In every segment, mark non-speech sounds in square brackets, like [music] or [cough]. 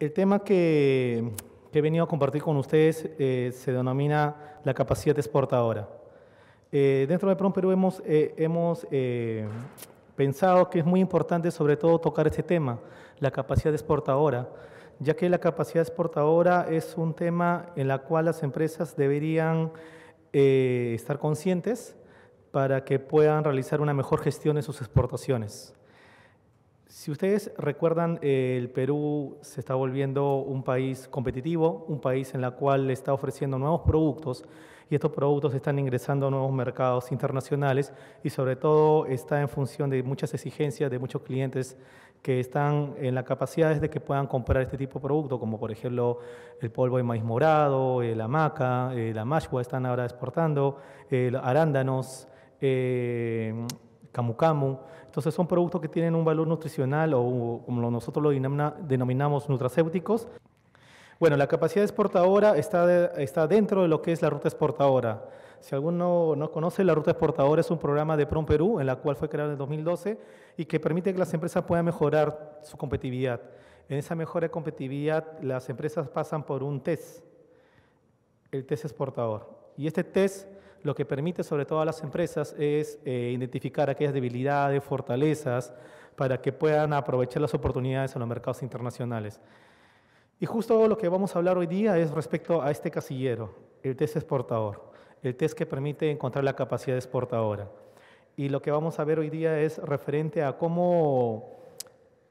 El tema que, he venido a compartir con ustedes eh, se denomina la capacidad exportadora. Eh, dentro de PROM Perú hemos, eh, pensado que es muy importante sobre todo tocar este tema, la capacidad exportadora, ya que la capacidad exportadora es un tema en la cual las empresas deberían estar conscientes para que puedan realizar una mejor gestión de sus exportaciones. Si ustedes recuerdan, eh, el Perú se está volviendo un país competitivo, un país en el cual está ofreciendo nuevos productos y estos productos están ingresando a nuevos mercados internacionales y sobre todo está en función de muchas exigencias de muchos clientes que están en la capacidad de que puedan comprar este tipo de productos, como por ejemplo el polvo de maíz morado, eh, la maca, eh, la mashua están ahora exportando, arándanos, eh, camu camu. Entonces son productos que tienen un valor nutricional o como nosotros lo denominamos nutracéuticos. Bueno, la capacidad exportadora está, está dentro de lo que es la ruta exportadora. Si alguno no conoce, la Ruta Exportadora es un programa de PROM Perú, en la cual fue creado en 2012 y que permite que las empresas puedan mejorar su competitividad. En esa mejora de competitividad, las empresas pasan por un test, el test exportador. Y este test lo que permite sobre todo a las empresas es eh, identificar aquellas debilidades, fortalezas, para que puedan aprovechar las oportunidades en los mercados internacionales. Y justo lo que vamos a hablar hoy día es respecto a este casillero, el test exportador, el test que permite encontrar la capacidad exportadora. Y lo que vamos a ver hoy día es referente a cómo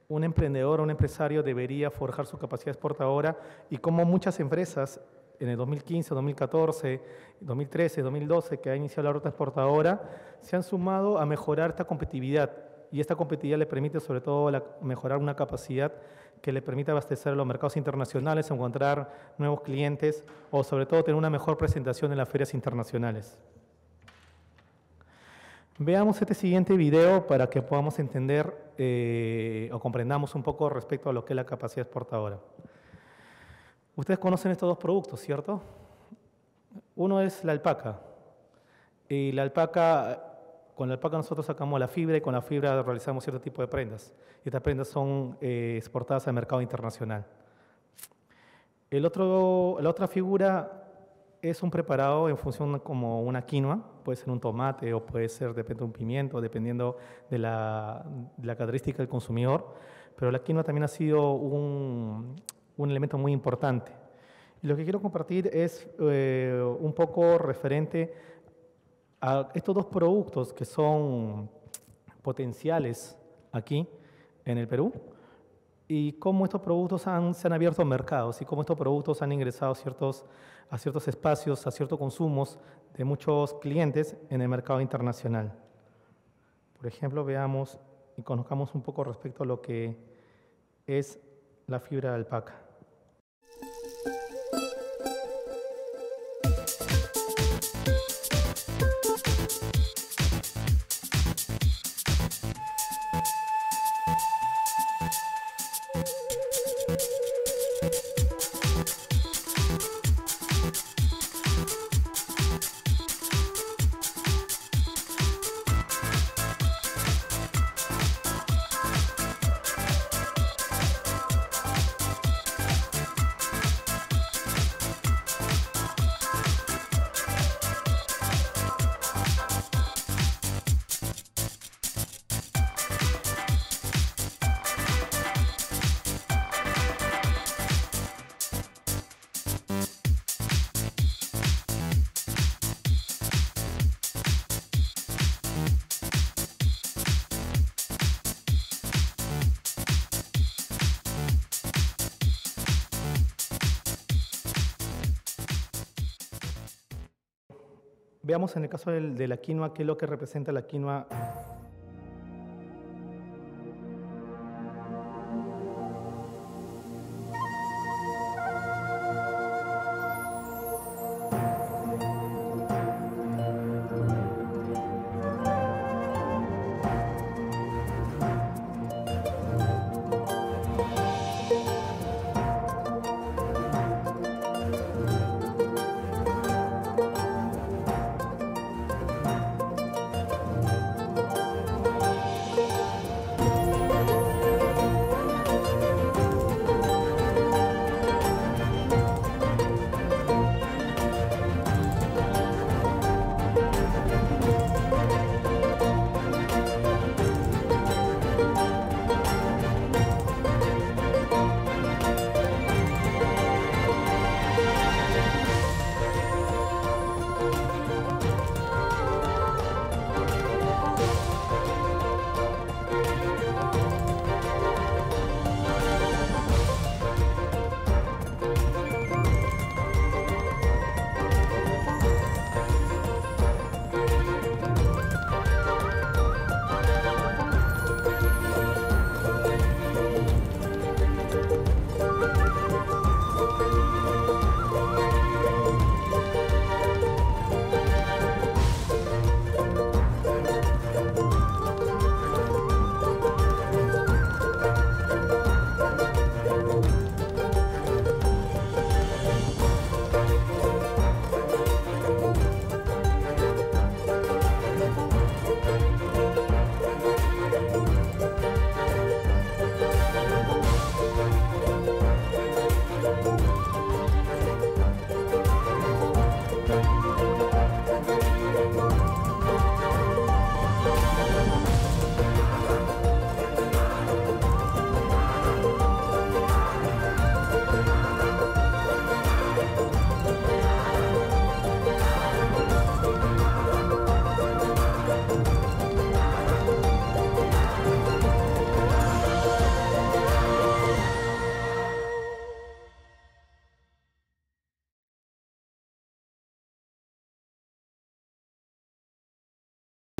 un emprendedor, un empresario debería forjar su capacidad exportadora y cómo muchas empresas en el 2015, 2014, 2013, 2012, que ha iniciado la ruta exportadora, se han sumado a mejorar esta competitividad. Y esta competitividad le permite, sobre todo, mejorar una capacidad que le permite abastecer los mercados internacionales, encontrar nuevos clientes o, sobre todo, tener una mejor presentación en las ferias internacionales. Veamos este siguiente video para que podamos entender eh, o comprendamos un poco respecto a lo que es la capacidad exportadora. Ustedes conocen estos dos productos, ¿cierto? Uno es la alpaca. Y la alpaca, con la alpaca nosotros sacamos la fibra y con la fibra realizamos cierto tipo de prendas. Y estas prendas son eh, exportadas al mercado internacional. El otro, la otra figura es un preparado en función como una quinoa, puede ser un tomate o puede ser depende un pimiento, dependiendo de la característica del consumidor. Pero la quinoa también ha sido un, un elemento muy importante. lo que quiero compartir es eh, un poco referente a estos dos productos que son potenciales aquí en el Perú y cómo estos productos se han abierto a mercados y cómo estos productos han ingresado ciertos, a ciertos espacios, a ciertos consumos de muchos clientes en el mercado internacional. Por ejemplo, veamos y conozcamos un poco respecto a lo que es la fibra de alpaca. en el caso de la quinoa, ¿qué es lo que representa la quinoa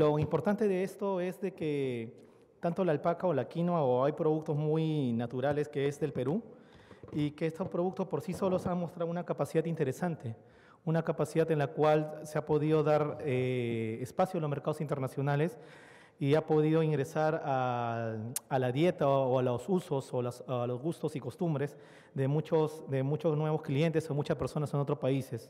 Lo importante de esto es de que tanto la alpaca o la quinoa o hay productos muy naturales que es del Perú y que estos productos por sí solos han mostrado una capacidad interesante, una capacidad en la cual se ha podido dar eh, espacio a los mercados internacionales y ha podido ingresar a, la dieta o a los usos o a los gustos y costumbres de muchos, de muchos nuevos clientes o muchas personas en otros países.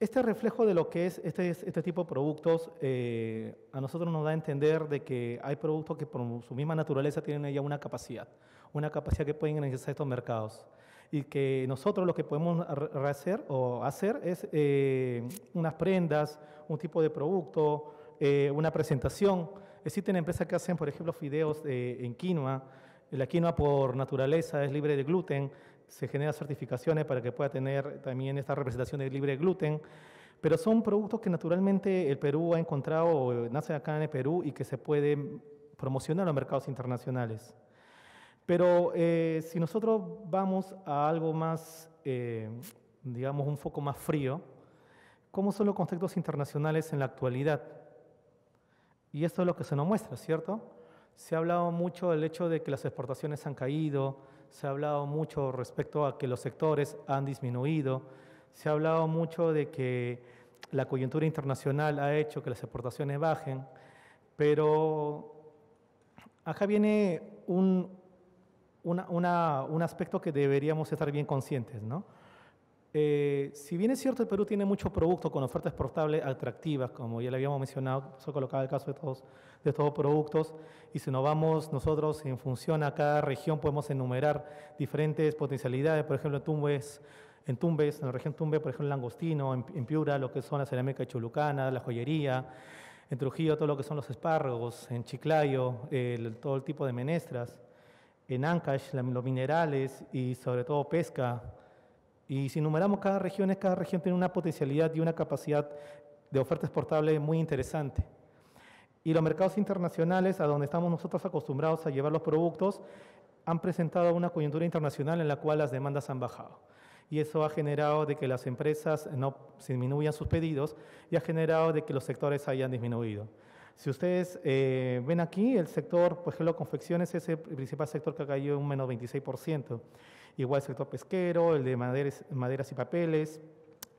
Este reflejo de lo que es este, este tipo de productos eh, a nosotros nos da a entender de que hay productos que por su misma naturaleza tienen ya una capacidad, una capacidad que pueden ingresar a estos mercados. Y que nosotros lo que podemos hacer o hacer es eh, unas prendas, un tipo de producto, eh, una presentación. Existen empresas que hacen, por ejemplo, fideos en quinoa. La quinoa por naturaleza es libre de gluten se generan certificaciones para que pueda tener también esta representación de libre gluten, pero son productos que naturalmente el Perú ha encontrado, o nace acá en el Perú y que se pueden promocionar a mercados internacionales. Pero eh, si nosotros vamos a algo más, eh, digamos, un foco más frío, ¿cómo son los conceptos internacionales en la actualidad? Y esto es lo que se nos muestra, ¿cierto? Se ha hablado mucho del hecho de que las exportaciones han caído, se ha hablado mucho respecto a que los sectores han disminuido, se ha hablado mucho de que la coyuntura internacional ha hecho que las exportaciones bajen, pero acá viene un, un aspecto que deberíamos estar bien conscientes, ¿no? Eh, si bien es cierto, el Perú tiene muchos productos con ofertas exportables atractivas, como ya le habíamos mencionado, se colocado el caso de todos, de todos productos, y si nos vamos nosotros en función a cada región, podemos enumerar diferentes potencialidades, por ejemplo, en Tumbes, en Tumbes, en la región Tumbes, por ejemplo, el langostino, en, Piura, lo que son la cerámica chulucana, la joyería, en Trujillo, todo lo que son los espárragos, en Chiclayo, todo el tipo de menestras, en Ancash, los minerales y sobre todo pesca, y si numeramos cada región, cada región tiene una potencialidad y una capacidad de oferta exportable muy interesante. Y los mercados internacionales, a donde estamos nosotros acostumbrados a llevar los productos, han presentado una coyuntura internacional en la cual las demandas han bajado. Y eso ha generado de que las empresas no disminuyan sus pedidos y ha generado de que los sectores hayan disminuido. Si ustedes eh, ven aquí, el sector, por ejemplo, confecciones es el principal sector que ha caído un menos 26% igual el sector pesquero, el de maderas, maderas y papeles,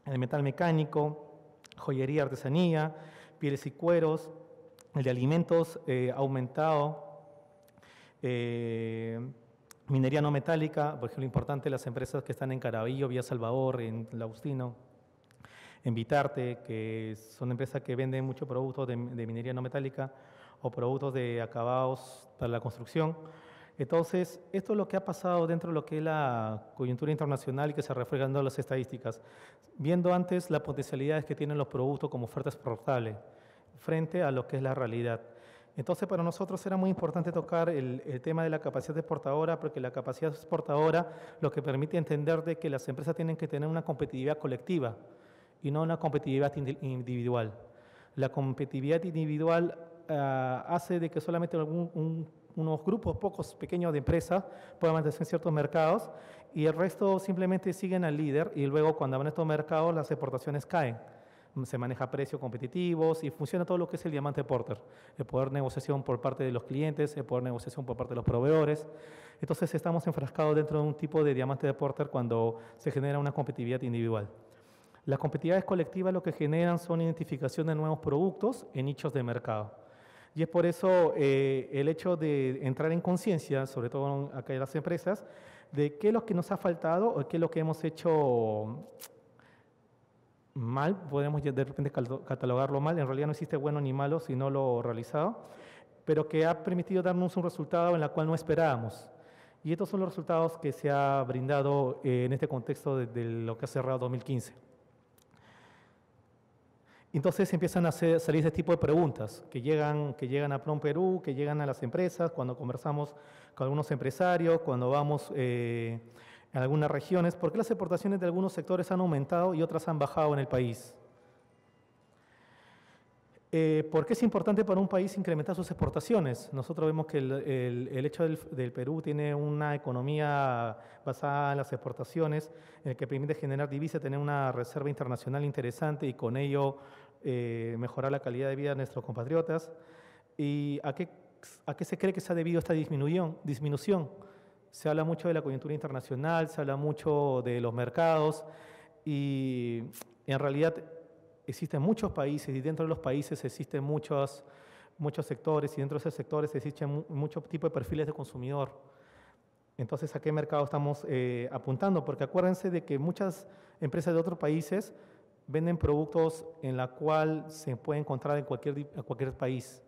el de metal mecánico, joyería, artesanía, pieles y cueros, el de alimentos eh, aumentado, eh, minería no metálica, por ejemplo, importante las empresas que están en Carabillo, Vía Salvador, en Laustino, en Vitarte, que son empresas que venden muchos productos de, minería no metálica o productos de acabados para la construcción entonces, esto es lo que ha pasado dentro de lo que es la coyuntura internacional y que se refleja en las estadísticas. Viendo antes las potencialidades que tienen los productos como oferta exportable frente a lo que es la realidad. Entonces, para nosotros era muy importante tocar el, tema de la capacidad exportadora, porque la capacidad exportadora lo que permite entender de que las empresas tienen que tener una competitividad colectiva y no una competitividad individual. La competitividad individual ah, hace de que solamente algún, un unos grupos pocos pequeños de empresas pueden mantenerse en ciertos mercados y el resto simplemente siguen al líder y luego cuando van a estos mercados las exportaciones caen. Se maneja precios competitivos y funciona todo lo que es el diamante porter, el poder negociación por parte de los clientes, el poder negociación por parte de los proveedores. Entonces estamos enfrascados dentro de un tipo de diamante de porter cuando se genera una competitividad individual. Las competitividades colectivas lo que generan son identificación de nuevos productos en nichos de mercado. Y es por eso eh, el hecho de entrar en conciencia, sobre todo acá en las empresas, de qué es lo que nos ha faltado o qué es lo que hemos hecho mal, podemos de repente catalogarlo mal, en realidad no existe bueno ni malo, si no lo realizado, pero que ha permitido darnos un resultado en el cual no esperábamos. Y estos son los resultados que se ha brindado eh, en este contexto de lo que ha cerrado 2015. Entonces empiezan a salir ese tipo de preguntas que llegan, que llegan a Prom Perú, que llegan a las empresas, cuando conversamos con algunos empresarios, cuando vamos eh, en algunas regiones, ¿por qué las exportaciones de algunos sectores han aumentado y otras han bajado en el país? Eh, ¿Por qué es importante para un país incrementar sus exportaciones? Nosotros vemos que el, hecho del, del, Perú tiene una economía basada en las exportaciones, en el que permite generar divisas, tener una reserva internacional interesante y con ello eh, mejorar la calidad de vida de nuestros compatriotas. ¿Y a qué, se cree que se ha debido esta disminución? disminución? Se habla mucho de la coyuntura internacional, se habla mucho de los mercados y en realidad existen muchos países y dentro de los países existen muchos, muchos sectores y dentro de esos sectores existen muchos tipos de perfiles de consumidor. Entonces, ¿a qué mercado estamos eh, apuntando? Porque acuérdense de que muchas empresas de otros países venden productos en la cual se puede encontrar en cualquier, cualquier país.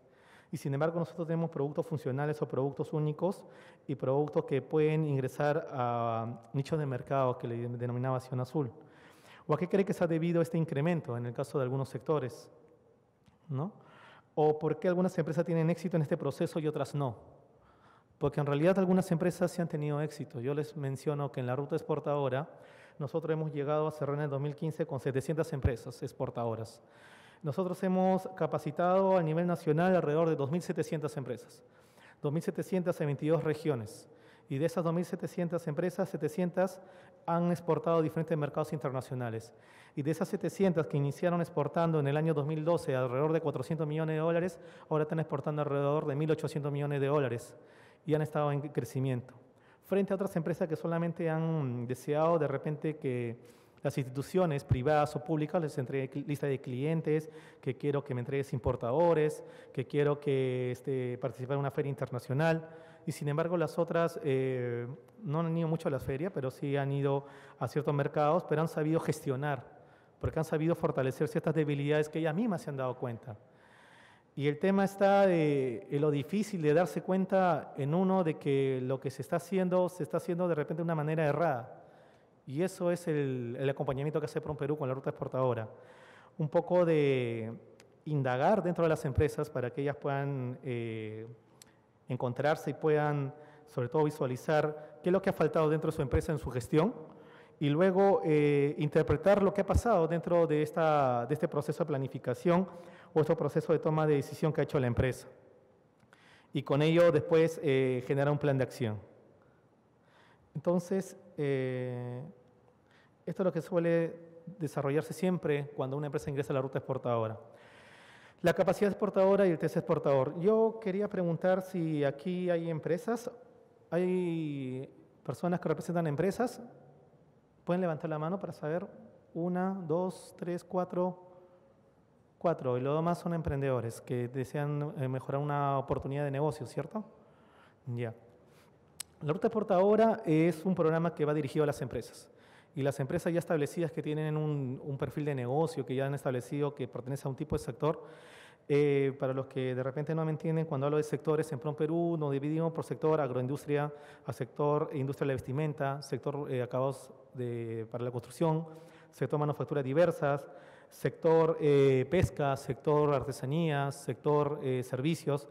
Y sin embargo, nosotros tenemos productos funcionales o productos únicos y productos que pueden ingresar a nichos de mercado que le denominaba acción azul. ¿O a qué cree que se ha debido este incremento en el caso de algunos sectores? ¿No? ¿O por qué algunas empresas tienen éxito en este proceso y otras no? Porque en realidad algunas empresas sí han tenido éxito. Yo les menciono que en la ruta exportadora, nosotros hemos llegado a cerrar en el 2015 con 700 empresas exportadoras. Nosotros hemos capacitado a nivel nacional alrededor de 2.700 empresas, 2.700 en 22 regiones. Y de esas 2.700 empresas, 700 han exportado a diferentes mercados internacionales. Y de esas 700 que iniciaron exportando en el año 2012 alrededor de 400 millones de dólares, ahora están exportando alrededor de 1.800 millones de dólares y han estado en crecimiento frente a otras empresas que solamente han deseado de repente que las instituciones privadas o públicas les entregue lista de clientes, que quiero que me entregues importadores, que quiero que este, participar en una feria internacional. Y sin embargo, las otras eh, no han ido mucho a las ferias, pero sí han ido a ciertos mercados, pero han sabido gestionar, porque han sabido fortalecer ciertas debilidades que ellas mismas se han dado cuenta. Y el tema está de, lo difícil de darse cuenta en uno de que lo que se está haciendo se está haciendo de repente de una manera errada. Y eso es el, acompañamiento que hace Prom Perú con la ruta exportadora. Un poco de indagar dentro de las empresas para que ellas puedan eh, encontrarse y puedan, sobre todo, visualizar qué es lo que ha faltado dentro de su empresa en su gestión y luego eh, interpretar lo que ha pasado dentro de, esta, de este proceso de planificación o proceso de toma de decisión que ha hecho la empresa. Y con ello después eh, genera un plan de acción. Entonces, eh, esto es lo que suele desarrollarse siempre cuando una empresa ingresa a la ruta exportadora. La capacidad exportadora y el test exportador. Yo quería preguntar si aquí hay empresas, hay personas que representan empresas. ¿Pueden levantar la mano para saber? Una, dos, tres, cuatro, Cuatro, y lo demás son emprendedores que desean eh, mejorar una oportunidad de negocio, ¿cierto? Ya. La ruta exportadora es un programa que va dirigido a las empresas. Y las empresas ya establecidas que tienen un, perfil de negocio, que ya han establecido que pertenece a un tipo de sector, eh, para los que de repente no me entienden, cuando hablo de sectores en PROM Perú, nos dividimos por sector agroindustria, a sector industria de la vestimenta, sector eh, acabados de, para la construcción, sector manufacturas diversas, sector eh, pesca, sector artesanía, sector eh, servicios.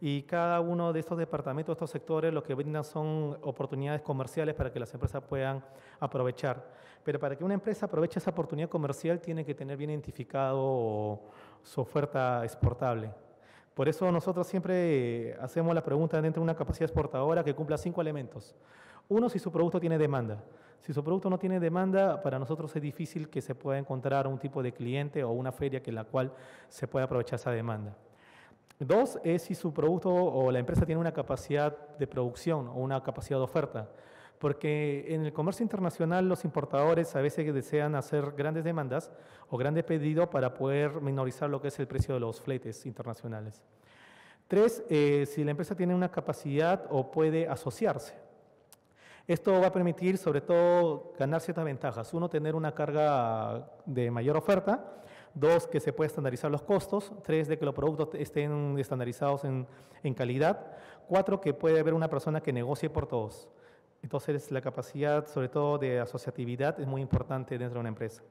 Y cada uno de estos departamentos, estos sectores, lo que brindan son oportunidades comerciales para que las empresas puedan aprovechar. Pero para que una empresa aproveche esa oportunidad comercial, tiene que tener bien identificado su oferta exportable. Por eso nosotros siempre eh, hacemos la pregunta dentro de una capacidad exportadora que cumpla cinco elementos. Uno, si su producto tiene demanda. Si su producto no tiene demanda, para nosotros es difícil que se pueda encontrar un tipo de cliente o una feria que la cual se pueda aprovechar esa demanda. Dos es si su producto o la empresa tiene una capacidad de producción o una capacidad de oferta porque en el comercio internacional los importadores a veces desean hacer grandes demandas o grandes pedidos para poder minorizar lo que es el precio de los fletes internacionales. Tres, eh, si la empresa tiene una capacidad o puede asociarse. Esto va a permitir, sobre todo, ganar ciertas ventajas. Uno, tener una carga de mayor oferta. Dos, que se puedan estandarizar los costos. Tres, de que los productos estén estandarizados en, en calidad. Cuatro, que puede haber una persona que negocie por todos. Entonces, la capacidad, sobre todo de asociatividad, es muy importante dentro de una empresa.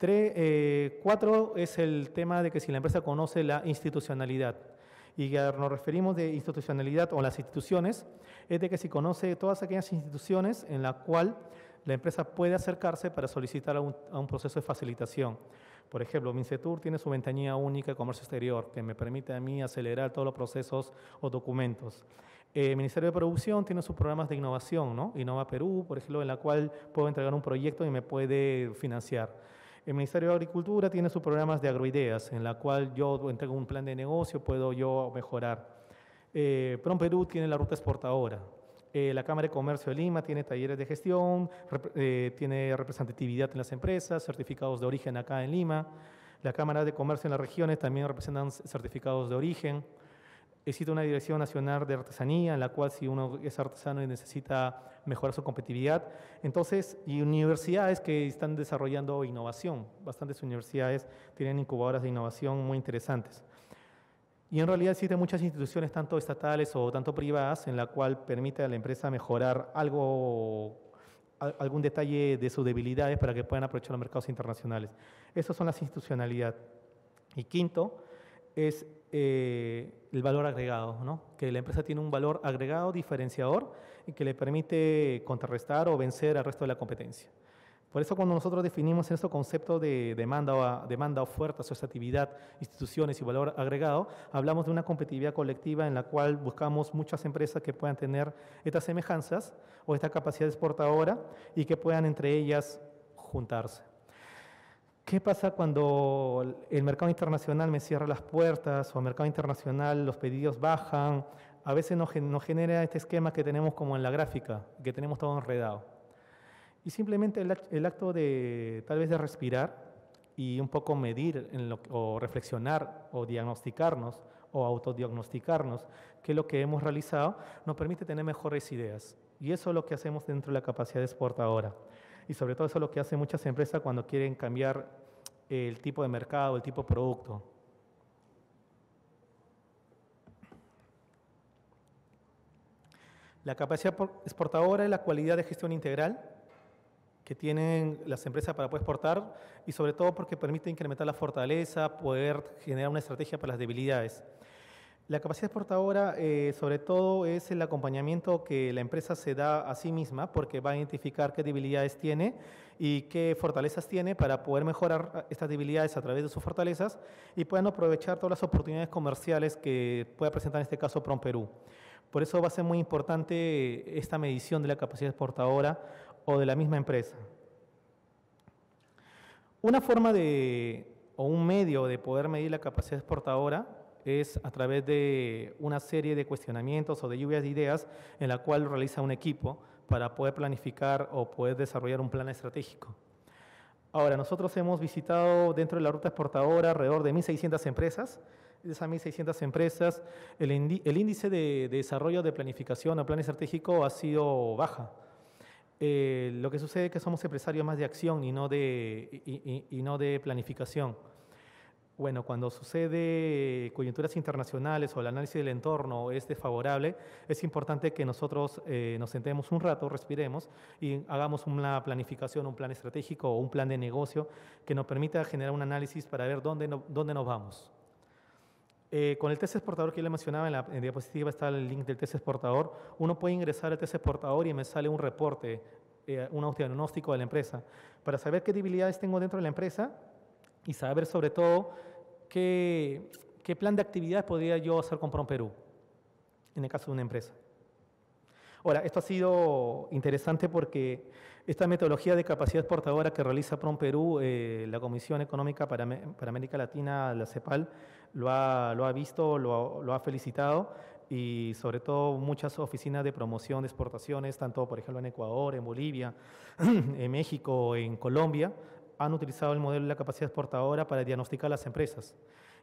Eh, cuatro es el tema de que si la empresa conoce la institucionalidad, y nos referimos de institucionalidad o las instituciones, es de que si conoce todas aquellas instituciones en la cual la empresa puede acercarse para solicitar a un, proceso de facilitación. Por ejemplo, Mincetur tiene su ventanilla única de comercio exterior, que me permite a mí acelerar todos los procesos o documentos el eh, Ministerio de Producción tiene sus programas de innovación, ¿no? Innova Perú, por ejemplo, en la cual puedo entregar un proyecto y me puede financiar. El Ministerio de Agricultura tiene sus programas de agroideas, en la cual yo entrego un plan de negocio, puedo yo mejorar. Eh, Prom Perú tiene la ruta exportadora. Eh, la Cámara de Comercio de Lima tiene talleres de gestión, eh, tiene representatividad en las empresas, certificados de origen acá en Lima. La Cámara de Comercio en las regiones también representan certificados de origen. Existe una Dirección Nacional de Artesanía, en la cual si uno es artesano y necesita mejorar su competitividad. Entonces, y universidades que están desarrollando innovación. Bastantes universidades tienen incubadoras de innovación muy interesantes. Y en realidad existen muchas instituciones, tanto estatales o tanto privadas, en la cual permite a la empresa mejorar algo, algún detalle de sus debilidades para que puedan aprovechar los mercados internacionales. Esas son las institucionalidades. Y quinto, es eh, el valor agregado, que la empresa tiene un valor agregado diferenciador y que le permite contrarrestar o vencer al resto de la competencia. Por eso cuando nosotros definimos estos concepto de demanda, demanda, oferta, asociatividad, instituciones y valor agregado, hablamos de una competitividad colectiva en la cual buscamos muchas empresas que puedan tener estas semejanzas o esta capacidad exportadora y que puedan entre ellas juntarse. ¿Qué pasa cuando el mercado internacional me cierra las puertas o el mercado internacional los pedidos bajan? A veces nos, genera este esquema que tenemos como en la gráfica, que tenemos todo enredado. Y simplemente el, acto de tal vez de respirar y un poco medir o reflexionar o diagnosticarnos o autodiagnosticarnos qué es lo que hemos realizado, nos permite tener mejores ideas. Y eso es lo que hacemos dentro de la capacidad de exportadora y sobre todo eso es lo que hacen muchas empresas cuando quieren cambiar el tipo de mercado, el tipo de producto. La capacidad exportadora es la cualidad de gestión integral que tienen las empresas para poder exportar y sobre todo porque permite incrementar la fortaleza, poder generar una estrategia para las debilidades. La capacidad exportadora, eh, sobre todo, es el acompañamiento que la empresa se da a sí misma, porque va a identificar qué debilidades tiene y qué fortalezas tiene para poder mejorar ah, estas debilidades a través de sus fortalezas y puedan aprovechar todas las oportunidades comerciales que pueda presentar en este caso PROM Perú. Por eso va a ser muy importante esta medición de la capacidad exportadora o de la misma empresa. Una forma de, o un medio de poder medir la capacidad exportadora es a través de una serie de cuestionamientos o de lluvias de ideas en la cual realiza un equipo para poder planificar o poder desarrollar un plan estratégico. Ahora, nosotros hemos visitado dentro de la ruta exportadora alrededor de 1.600 empresas. De esas 1.600 empresas, el, índice de, desarrollo de planificación o plan estratégico ha sido baja. Eh, lo que sucede es que somos empresarios más de acción y no de planificación bueno, cuando sucede coyunturas internacionales o el análisis del entorno es desfavorable, es importante que nosotros eh, nos sentemos un rato, respiremos y hagamos una planificación, un plan estratégico o un plan de negocio que nos permita generar un análisis para ver dónde, dónde nos vamos. Eh, con el test exportador que yo le mencionaba en la diapositiva está el link del test exportador. Uno puede ingresar al test exportador y me sale un reporte, eh, un autodiagnóstico de la empresa. Para saber qué debilidades tengo dentro de la empresa, y saber sobre todo qué, qué plan de actividades podría yo hacer con Prom Perú en el caso de una empresa. Ahora, esto ha sido interesante porque esta metodología de capacidad exportadora que realiza PROM Perú, eh, la Comisión Económica para, para, América Latina, la CEPAL, lo ha, lo ha visto, lo ha, felicitado y sobre todo muchas oficinas de promoción de exportaciones, tanto por ejemplo en Ecuador, en Bolivia, [clears throat] en México, en Colombia, han utilizado el modelo de la capacidad exportadora para diagnosticar las empresas.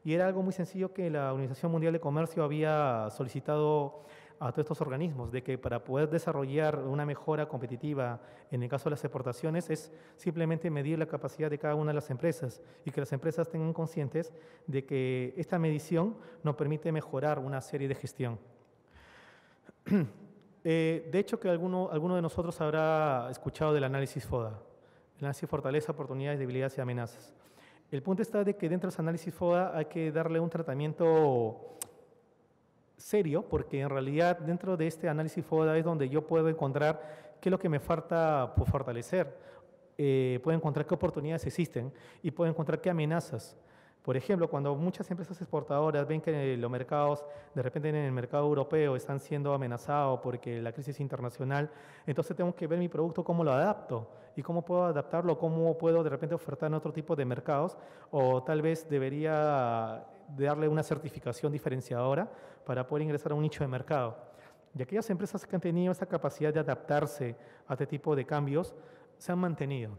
Y era algo muy sencillo que la Organización Mundial de Comercio había solicitado a todos estos organismos, de que para poder desarrollar una mejora competitiva en el caso de las exportaciones es simplemente medir la capacidad de cada una de las empresas y que las empresas tengan conscientes de que esta medición nos permite mejorar una serie de gestión. [clears throat] Eh, de hecho, que alguno, alguno de nosotros habrá escuchado del análisis FODA y fortaleza, oportunidades, debilidades y amenazas. El punto está de que dentro de ese análisis FODA hay que darle un tratamiento serio, porque en realidad dentro de este análisis FODA es donde yo puedo encontrar qué es lo que me falta por fortalecer, eh, puedo encontrar qué oportunidades existen y puedo encontrar qué amenazas. Por ejemplo, cuando muchas empresas exportadoras ven que los mercados, de repente en el mercado europeo, están siendo amenazados porque la crisis internacional, entonces tengo que ver mi producto, cómo lo adapto y cómo puedo adaptarlo, cómo puedo de repente ofertar en otro tipo de mercados o tal vez debería darle una certificación diferenciadora para poder ingresar a un nicho de mercado. Y aquellas empresas que han tenido esa capacidad de adaptarse a este tipo de cambios se han mantenido.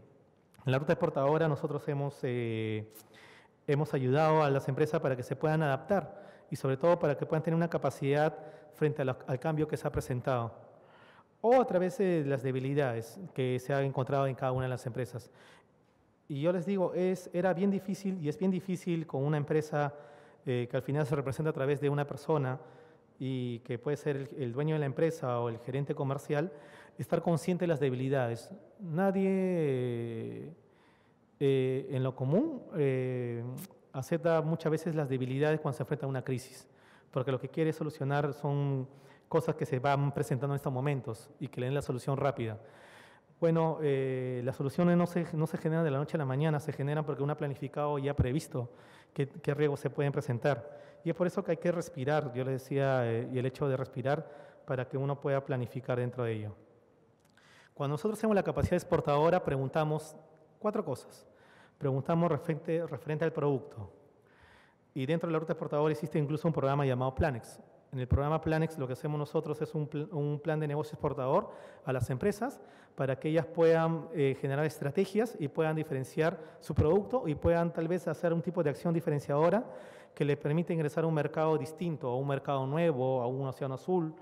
En la ruta exportadora nosotros hemos... Eh, Hemos ayudado a las empresas para que se puedan adaptar y sobre todo para que puedan tener una capacidad frente al cambio que se ha presentado. O a través de eh, las debilidades que se han encontrado en cada una de las empresas. Y yo les digo, es, era bien difícil y es bien difícil con una empresa eh, que al final se representa a través de una persona y que puede ser el, el, dueño de la empresa o el gerente comercial, estar consciente de las debilidades. Nadie eh, en lo común eh, acepta muchas veces las debilidades cuando se enfrenta a una crisis, porque lo que quiere solucionar son cosas que se van presentando en estos momentos y que le den la solución rápida. Bueno, eh, las soluciones no se, no se generan de la noche a la mañana, se generan porque uno ha planificado y ha previsto qué, riesgos se pueden presentar. Y es por eso que hay que respirar, yo les decía, y el hecho de respirar para que uno pueda planificar dentro de ello. Cuando nosotros tenemos la capacidad exportadora, preguntamos cuatro cosas preguntamos referente, referente al producto. Y dentro de la ruta exportadora existe incluso un programa llamado Planex. En el programa Planex lo que hacemos nosotros es un, un plan de negocio exportador a las empresas para que ellas puedan eh, generar estrategias y puedan diferenciar su producto y puedan tal vez hacer un tipo de acción diferenciadora que les permite ingresar a un mercado distinto, a un mercado nuevo, a un océano azul.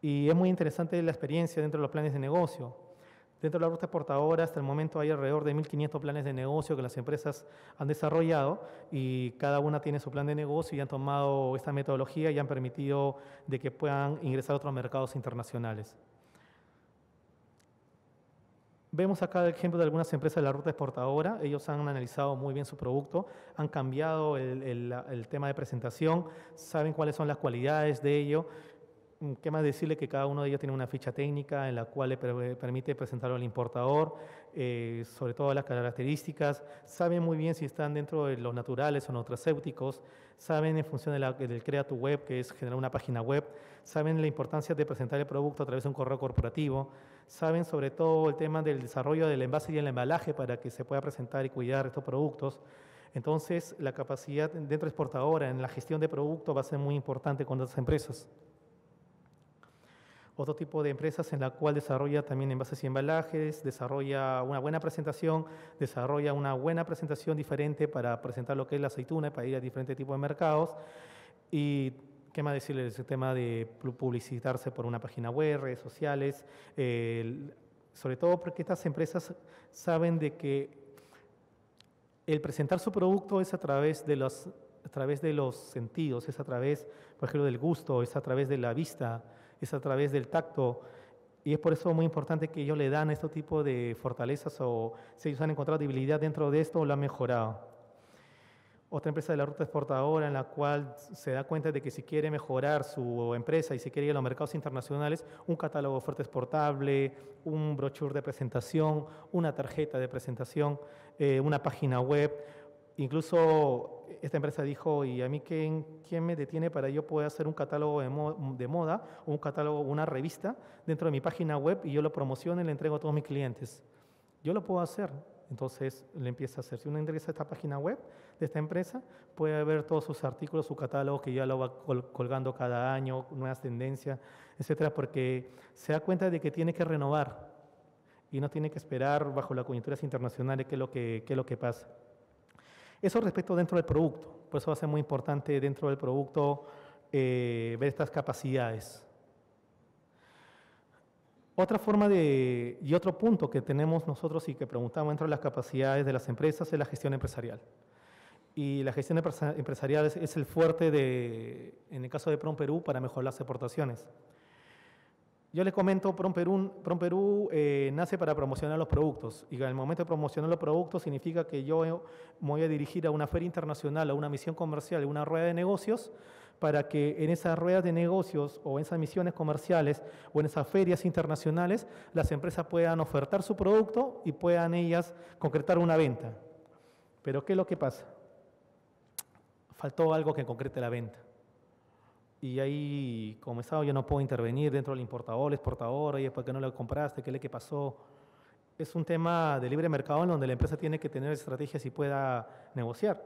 Y es muy interesante la experiencia dentro de los planes de negocio. Dentro de la ruta exportadora, hasta el momento hay alrededor de 1.500 planes de negocio que las empresas han desarrollado y cada una tiene su plan de negocio y han tomado esta metodología y han permitido de que puedan ingresar a otros mercados internacionales. Vemos acá el ejemplo de algunas empresas de la ruta exportadora. Ellos han analizado muy bien su producto, han cambiado el, el tema de presentación, saben cuáles son las cualidades de ello Mm, ¿Qué más decirle que cada uno de ellos tiene una ficha técnica en la cual le permite presentarlo al importador, eh, sobre todo las características? Saben muy bien si están dentro de los naturales o nutracéuticos, saben en función de del Crea tu Web, que es generar una página web, saben la importancia de presentar el producto a través de un correo corporativo, saben sobre todo el tema del desarrollo del envase y el embalaje para que se pueda presentar y cuidar estos productos. Entonces, la capacidad dentro exportadora en la gestión de producto va a ser muy importante con otras empresas. Otro tipo de empresas en la cual desarrolla también envases y embalajes, desarrolla una buena presentación, desarrolla una buena presentación diferente para presentar lo que es la aceituna, para ir a diferentes tipos de mercados. Y ¿Qué más decirles? El tema de publicitarse por una página web, redes sociales, sobre todo porque estas empresas saben de que el presentar su producto es a través de los, a través de los sentidos, es a través, por ejemplo, del gusto, es a través de la vista, es a través del tacto. Y es por eso muy importante que ellos le dan este tipo de fortalezas o si ellos han encontrado debilidad dentro de esto, lo han mejorado. Otra empresa de la ruta exportadora en la cual se da cuenta de que si quiere mejorar su empresa y si quiere ir a los mercados internacionales, un catálogo fuerte exportable, un brochure de presentación, una tarjeta de presentación, eh, una página web, incluso esta empresa dijo, ¿y a mí quién, me detiene para yo poder hacer un catálogo de, moda un catálogo, una revista dentro de mi página web y yo lo promociono y le entrego a todos mis clientes? Yo lo puedo hacer. Entonces le empieza a hacer. Si uno ingresa a esta página web de esta empresa, puede ver todos sus artículos, su catálogo que ya lo va colgando cada año, nuevas tendencias, etcétera, porque se da cuenta de que tiene que renovar y no tiene que esperar bajo las coyunturas internacionales qué es lo que pasa. Eso respecto dentro del producto. Por eso va a ser muy importante dentro del producto eh, ver estas capacidades. Otra forma de, y otro punto que tenemos nosotros y que preguntamos dentro de las capacidades de las empresas es la gestión empresarial. Y la gestión empresarial es, el fuerte de, en el caso de Prom Perú, para mejorar las exportaciones. Yo les comento, PromPerú, Perú eh, nace para promocionar los productos y el momento de promocionar los productos significa que yo me voy a dirigir a una feria internacional, a una misión comercial, a una rueda de negocios, para que en esas ruedas de negocios o en esas misiones comerciales o en esas ferias internacionales las empresas puedan ofertar su producto y puedan ellas concretar una venta. Pero ¿qué es lo que pasa? Faltó algo que concrete la venta y ahí, como Estado, yo no puedo intervenir dentro del importador, exportador, Y ¿por qué no lo compraste? ¿Qué le que pasó? Es un tema de libre mercado en donde la empresa tiene que tener estrategias y pueda negociar.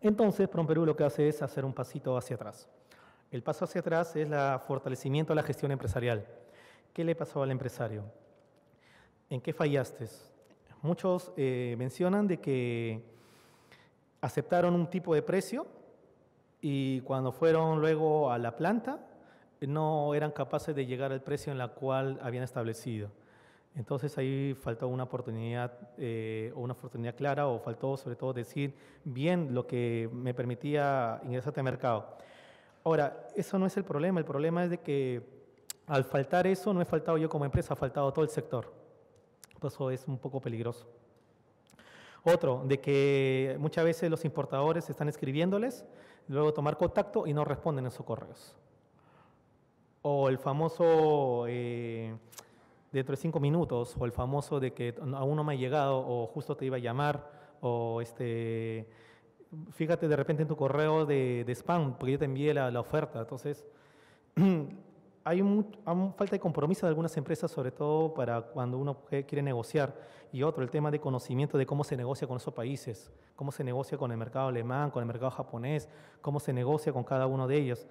Entonces, Perú lo que hace es hacer un pasito hacia atrás. El paso hacia atrás es el fortalecimiento de la gestión empresarial. ¿Qué le pasó al empresario? ¿En qué fallaste? Muchos eh, mencionan de que aceptaron un tipo de precio y cuando fueron luego a la planta, no eran capaces de llegar al precio en la cual habían establecido. Entonces ahí faltó una oportunidad, eh, una oportunidad clara o faltó sobre todo decir bien lo que me permitía ingresar al mercado. Ahora, eso no es el problema, el problema es de que al faltar eso no he faltado yo como empresa, ha faltado todo el sector. Por eso es un poco peligroso. Otro, de que muchas veces los importadores están escribiéndoles luego tomar contacto y no responden esos correos. O el famoso eh, dentro de cinco minutos, o el famoso de que aún no me ha llegado, o justo te iba a llamar, o este, fíjate de repente en tu correo de, spam, porque yo te envié la, la oferta. Entonces, [clears throat] hay, un, falta de compromiso de algunas empresas, sobre todo para cuando uno quiere negociar. Y otro, el tema de conocimiento de cómo se negocia con esos países, cómo se negocia con el mercado alemán, con el mercado japonés, cómo se negocia con cada uno de ellos.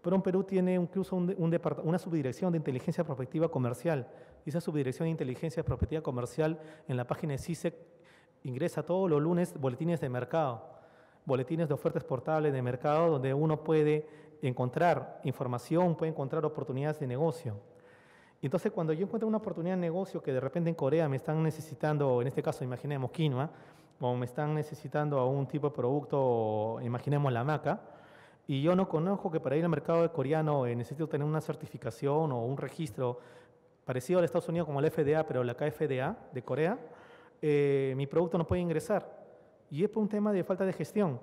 Pero en Perú tiene incluso un, una subdirección de inteligencia prospectiva comercial. Y esa subdirección de inteligencia prospectiva comercial en la página de CISEC e, ingresa todos los lunes boletines de mercado boletines de ofertas portables de mercado donde uno puede encontrar información, puede encontrar oportunidades de negocio. Y entonces cuando yo encuentro una oportunidad de negocio que de repente en Corea me están necesitando, en este caso imaginemos quinoa, o me están necesitando a un tipo de producto, imaginemos la maca, y yo no conozco que para ir al mercado coreano eh, necesito tener una certificación o un registro parecido al Estados Unidos como el FDA, pero la KFDA de Corea, eh, mi producto no puede ingresar. Y es por un tema de falta de gestión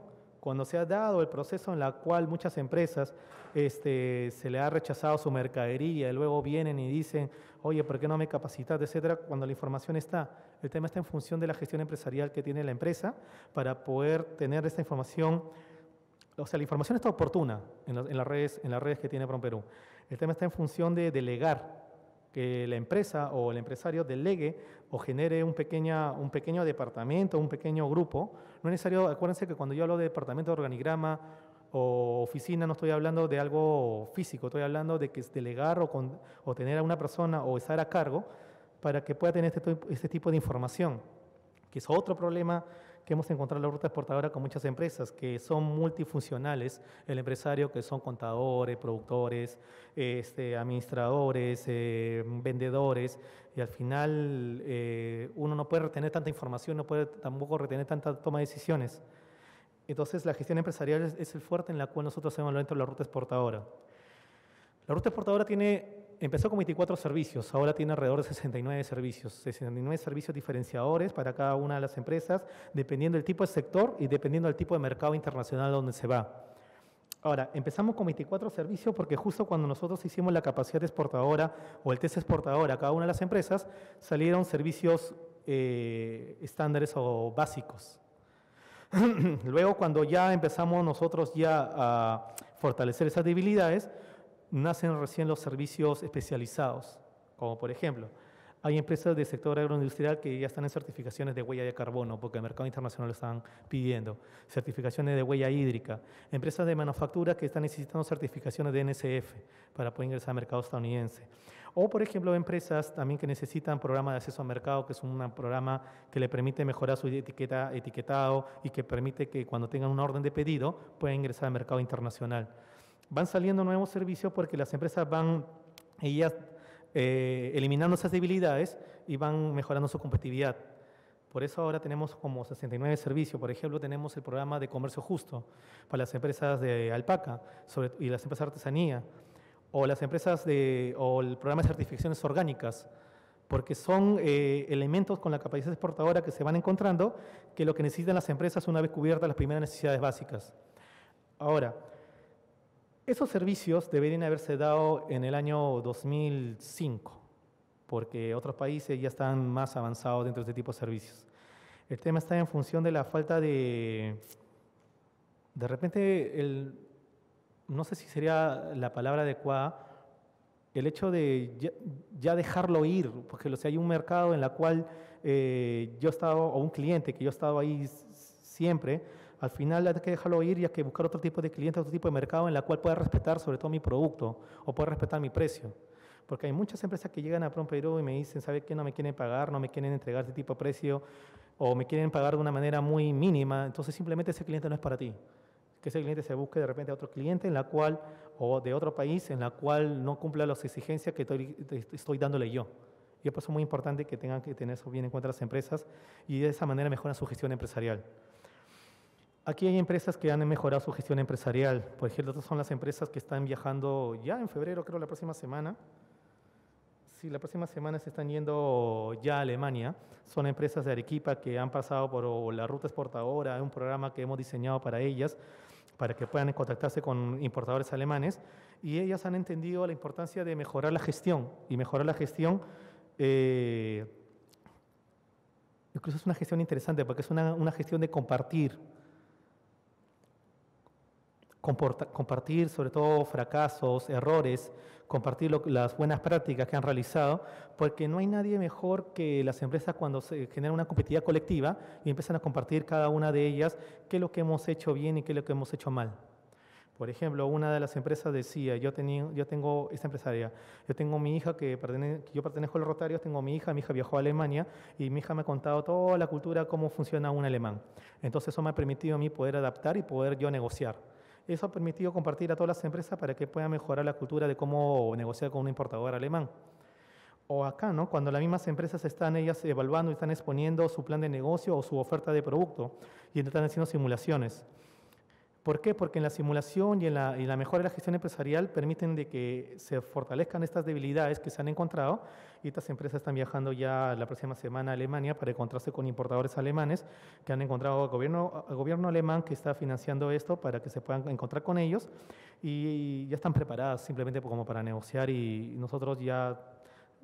cuando se ha dado el proceso en la cual muchas empresas este, se le ha rechazado su mercadería y luego vienen y dicen, oye, ¿por qué no me capacitas, etcétera, cuando la información está. El tema está en función de la gestión empresarial que tiene la empresa para poder tener esta información. O sea, la información está oportuna en, las, redes, en las redes que tiene PROMPERÚ. El tema está en función de delegar que la empresa o el empresario delegue o genere un, pequeña, un pequeño departamento, un pequeño grupo. No es necesario, acuérdense que cuando yo hablo de departamento de organigrama o oficina, no estoy hablando de algo físico, estoy hablando de que es delegar o, con, tener a una persona o estar a cargo para que pueda tener este, este tipo de información, que es otro problema que hemos encontrado la ruta exportadora con muchas empresas que son multifuncionales, el empresario que son contadores, productores, este, administradores, eh, vendedores, y al final eh, uno no puede retener tanta información, no puede tampoco retener tanta toma de decisiones. Entonces la gestión empresarial es, el fuerte en la cual nosotros hemos dentro de la ruta exportadora. La ruta exportadora tiene empezó con 24 servicios, ahora tiene alrededor de 69 servicios, 69 servicios diferenciadores para cada una de las empresas, dependiendo del tipo de sector y dependiendo del tipo de mercado internacional donde se va. Ahora, empezamos con 24 servicios porque justo cuando nosotros hicimos la capacidad exportadora o el test exportador a cada una de las empresas, salieron servicios eh, estándares o básicos. [clears throat] Luego, cuando ya empezamos nosotros ya a fortalecer esas debilidades, nacen recién los servicios especializados, como por ejemplo, hay empresas del sector agroindustrial que ya están en certificaciones de huella de carbono, porque el mercado internacional lo están pidiendo, certificaciones de huella hídrica, empresas de manufactura que están necesitando certificaciones de NSF para poder ingresar al mercado estadounidense. O, por ejemplo, empresas también que necesitan programa de acceso al mercado, que es un programa que le permite mejorar su etiqueta, etiquetado y que permite que cuando tengan un orden de pedido puedan ingresar al mercado internacional van saliendo nuevos servicios porque las empresas van ellas eh, eliminando esas debilidades y van mejorando su competitividad. Por eso ahora tenemos como 69 servicios. Por ejemplo, tenemos el programa de comercio justo para las empresas de alpaca sobre, y las empresas de artesanía, o las empresas de, o el programa de certificaciones orgánicas, porque son eh, elementos con la capacidad exportadora que se van encontrando que lo que necesitan las empresas una vez cubiertas las primeras necesidades básicas. Ahora, esos servicios deberían haberse dado en el año 2005, porque otros países ya están más avanzados dentro de este tipo de servicios. El tema está en función de la falta de... De repente, no sé si sería la palabra adecuada, el hecho de ya, dejarlo ir, porque lo sea, hay un mercado en el cual eh, yo he estado, o un cliente que yo he estado ahí siempre, al final hay que dejarlo ir y hay que buscar otro tipo de cliente, otro tipo de mercado en la cual pueda respetar sobre todo mi producto o pueda respetar mi precio. Porque hay muchas empresas que llegan a Perú y me dicen, ¿sabe qué? No me quieren pagar, no me quieren entregar este tipo de precio o me quieren pagar de una manera muy mínima. Entonces simplemente ese cliente no es para ti. Que ese cliente se busque de repente a otro cliente en la cual, o de otro país en la cual no cumpla las exigencias que estoy, dándole yo. Y por eso es muy importante que tengan que tener eso bien en cuenta las empresas y de esa manera mejoran su gestión empresarial. Aquí hay empresas que han mejorado su gestión empresarial. Por ejemplo, estas son las empresas que están viajando ya en febrero, creo, la próxima semana. Sí, la próxima semana se están yendo ya a Alemania. Son empresas de Arequipa que han pasado por la ruta exportadora, un programa que hemos diseñado para ellas, para que puedan contactarse con importadores alemanes. Y ellas han entendido la importancia de mejorar la gestión. Y mejorar la gestión... Eh, incluso es una gestión interesante porque es una, una gestión de compartir compartir sobre todo fracasos, errores, compartir las buenas prácticas que han realizado, porque no hay nadie mejor que las empresas cuando se genera una competitividad colectiva y empiezan a compartir cada una de ellas qué es lo que hemos hecho bien y qué es lo que hemos hecho mal. Por ejemplo, una de las empresas decía, yo, tenía, yo tengo esta empresaria, yo tengo mi hija que yo pertenezco al Rotarios, tengo mi hija, mi hija viajó a Alemania y mi hija me ha contado toda la cultura, cómo funciona un alemán. Entonces eso me ha permitido a mí poder adaptar y poder yo negociar. Eso ha permitido compartir a todas las empresas para que puedan mejorar la cultura de cómo negociar con un importador alemán. O acá, ¿no? Cuando las mismas empresas están ellas evaluando y están exponiendo su plan de negocio o su oferta de producto y están haciendo simulaciones. ¿Por qué? Porque en la simulación y en la, mejora de la gestión empresarial permiten de que se fortalezcan estas debilidades que se han encontrado y estas empresas están viajando ya la próxima semana a Alemania para encontrarse con importadores alemanes que han encontrado gobierno, al gobierno alemán que está financiando esto para que se puedan encontrar con ellos y ya están preparadas simplemente como para negociar y nosotros ya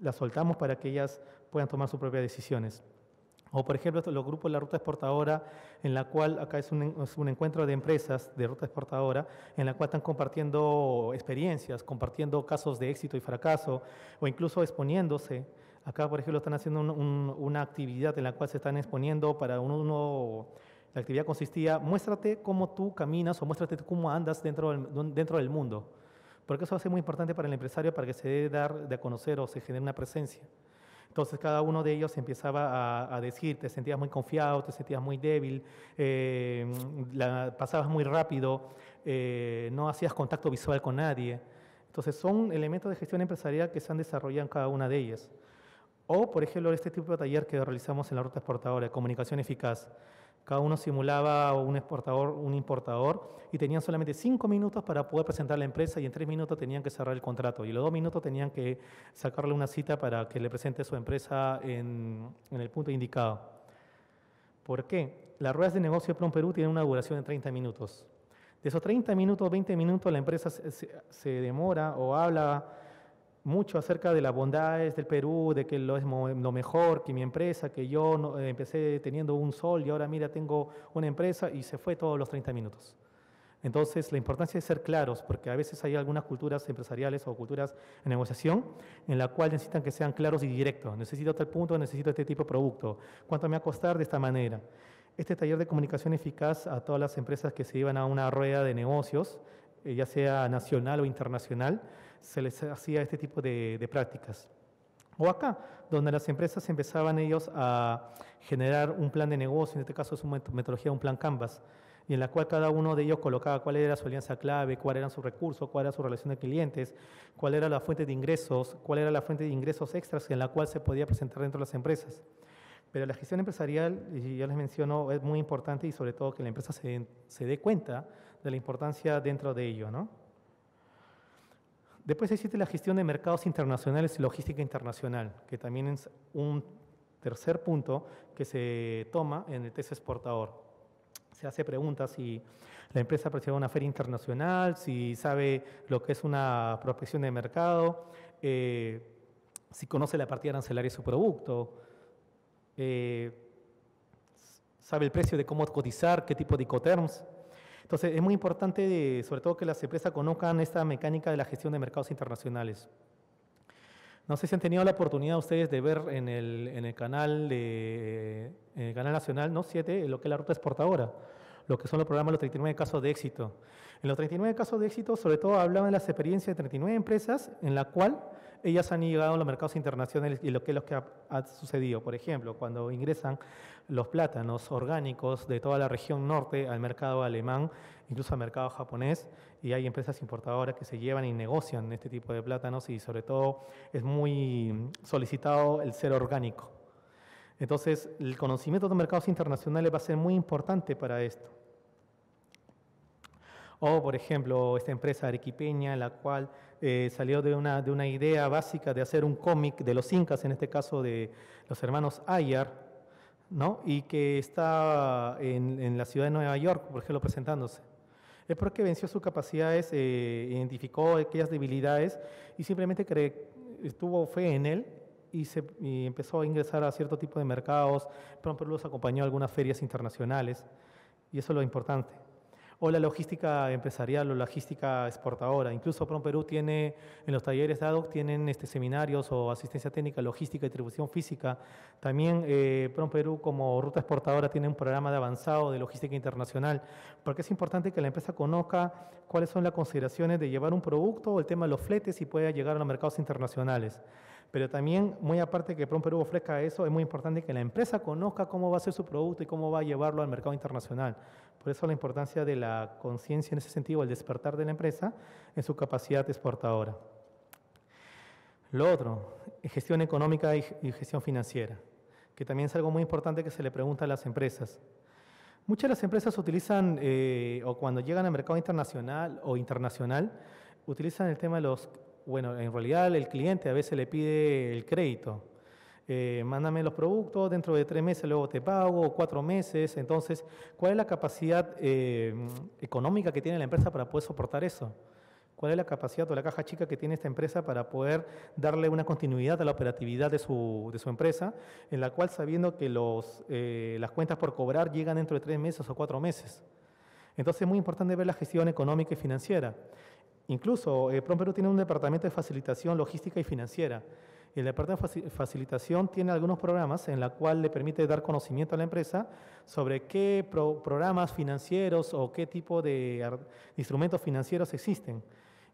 las soltamos para que ellas puedan tomar sus propias decisiones. O por ejemplo, los grupos de la ruta exportadora, en la cual acá es un, encuentro de empresas de ruta exportadora, en la cual están compartiendo experiencias, compartiendo casos de éxito y fracaso, o incluso exponiéndose. Acá, por ejemplo, están haciendo una actividad en la cual se están exponiendo para uno... La actividad consistía, muéstrate cómo tú caminas o muéstrate cómo andas dentro del, dentro del mundo. Porque eso va a ser muy importante para el empresario para que se dé dar de a conocer o se genere una presencia. Entonces cada uno de ellos empezaba a, decir, te sentías muy confiado, te sentías muy débil, eh, pasabas muy rápido, eh, no hacías contacto visual con nadie. Entonces son elementos de gestión empresarial que se han desarrollado en cada una de ellas. O, por ejemplo, este tipo de taller que realizamos en la ruta exportadora, de comunicación eficaz. Cada uno simulaba un exportador, un importador, y tenían solamente cinco minutos para poder presentar la empresa y en tres minutos tenían que cerrar el contrato. Y los dos minutos tenían que sacarle una cita para que le presente su empresa en, el punto indicado. ¿Por qué? Las ruedas de negocio de Promperú Perú tienen una duración de 30 minutos. De esos 30 minutos, 20 minutos, la empresa se demora o habla mucho acerca de las bondades del Perú, de que lo es lo mejor, que mi empresa, que yo eh, empecé teniendo un sol y ahora mira, tengo una empresa y se fue todos los 30 minutos. Entonces, la importancia es ser claros, porque a veces hay algunas culturas empresariales o culturas de negociación en la cual necesitan que sean claros y directos. Necesito tal punto, necesito este tipo de producto. ¿Cuánto me va a costar de esta manera? Este taller de comunicación eficaz a todas las empresas que se iban a una rueda de negocios, eh, ya sea nacional o internacional, se les hacía este tipo de, prácticas. O acá, donde las empresas empezaban ellos a generar un plan de negocio, en este caso es una metodología, un plan Canvas, y en la cual cada uno de ellos colocaba cuál era su alianza clave, cuál eran sus recursos, cuál era su relación de clientes, cuál era la fuente de ingresos, cuál era la fuente de ingresos extras en la cual se podía presentar dentro de las empresas. Pero la gestión empresarial, y ya les menciono, es muy importante y sobre todo que la empresa se, se dé cuenta de la importancia dentro de ello, ¿no? Después existe la gestión de mercados internacionales y logística internacional, que también es un tercer punto que se toma en el test exportador. Se hace preguntas si la empresa participado una feria internacional, si sabe lo que es una prospección de mercado, eh, si conoce la partida arancelaria de su producto, eh, sabe el precio de cómo cotizar, qué tipo de ecoterms. Entonces, es muy importante, sobre todo, que las empresas conozcan esta mecánica de la gestión de mercados internacionales. No sé si han tenido la oportunidad ustedes de ver en el, canal, de, eh, en canal nacional, ¿no? 7, lo que es la ruta exportadora, lo que son los programas, los 39 casos de éxito. En los 39 casos de éxito, sobre todo, hablaban de las experiencias de 39 empresas en la cual ellas han llegado a los mercados internacionales y lo que es lo que ha, sucedido. Por ejemplo, cuando ingresan los plátanos orgánicos de toda la región norte al mercado alemán, incluso al mercado japonés, y hay empresas importadoras que se llevan y negocian este tipo de plátanos y sobre todo es muy solicitado el ser orgánico. Entonces, el conocimiento de mercados internacionales va a ser muy importante para esto. O, por ejemplo, esta empresa arequipeña, la cual eh, salió de una, de una idea básica de hacer un cómic de los incas, en este caso de los hermanos Ayar, ¿no? y que está en, la ciudad de Nueva York, por ejemplo, presentándose. Es porque venció sus capacidades, eh, identificó aquellas debilidades y simplemente tuvo estuvo fe en él y, se, empezó a ingresar a cierto tipo de mercados, pero los acompañó a algunas ferias internacionales y eso es lo importante o la logística empresarial o logística exportadora. Incluso Prom Perú tiene, en los talleres de ADOC tienen este, seminarios o asistencia técnica, logística y distribución física. También eh, Prom Perú como ruta exportadora tiene un programa de avanzado de logística internacional, porque es importante que la empresa conozca cuáles son las consideraciones de llevar un producto, el tema de los fletes y pueda llegar a los mercados internacionales. Pero también, muy aparte que Prom Perú ofrezca eso, es muy importante que la empresa conozca cómo va a ser su producto y cómo va a llevarlo al mercado internacional por eso la importancia de la conciencia en ese sentido, el despertar de la empresa en su capacidad exportadora. Lo otro, gestión económica y gestión financiera, que también es algo muy importante que se le pregunta a las empresas. Muchas de las empresas utilizan, eh, o cuando llegan al mercado internacional o internacional, utilizan el tema de los, bueno, en realidad el cliente a veces le pide el crédito eh, mándame los productos, dentro de tres meses luego te pago, cuatro meses. Entonces, ¿cuál es la capacidad eh, económica que tiene la empresa para poder soportar eso? ¿Cuál es la capacidad o la caja chica que tiene esta empresa para poder darle una continuidad a la operatividad de su, empresa, en la cual sabiendo que eh, las cuentas por cobrar llegan dentro de tres meses o cuatro meses? Entonces es muy importante ver la gestión económica y financiera. Incluso eh, PromPerú tiene un departamento de facilitación logística y financiera, el Departamento de Facilitación tiene algunos programas en la cual le permite dar conocimiento a la empresa sobre qué programas financieros o qué tipo de instrumentos financieros existen.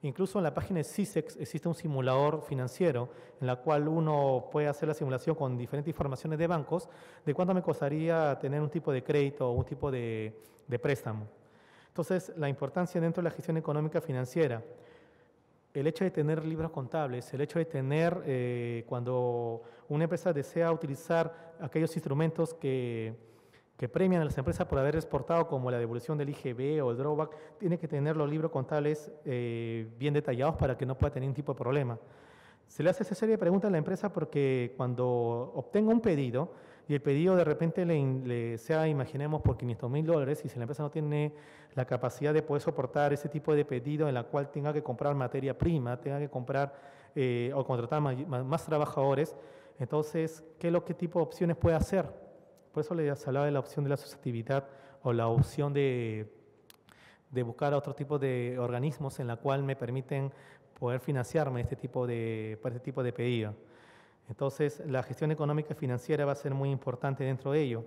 Incluso en la página de CISEX existe un simulador financiero en la cual uno puede hacer la simulación con diferentes informaciones de bancos de cuánto me costaría tener un tipo de crédito o un tipo de, de préstamo. Entonces, la importancia dentro de la gestión económica financiera el hecho de tener libros contables, el hecho de tener, eh, cuando una empresa desea utilizar aquellos instrumentos que, que premian a las empresas por haber exportado, como la devolución del IGB o el drawback, tiene que tener los libros contables eh, bien detallados para que no pueda tener ningún tipo de problema. Se le hace esa serie de preguntas a la empresa porque cuando obtenga un pedido, y el pedido de repente le, sea, imaginemos, por 500 mil dólares y si la empresa no tiene la capacidad de poder soportar ese tipo de pedido en la cual tenga que comprar materia prima, tenga que comprar eh, o contratar más, trabajadores, entonces, ¿qué, tipo de opciones puede hacer? Por eso les hablaba de la opción de la asociatividad o la opción de, buscar a otro tipo de organismos en la cual me permiten poder financiarme este tipo de, para este tipo de pedido. Entonces, la gestión económica y financiera va a ser muy importante dentro de ello.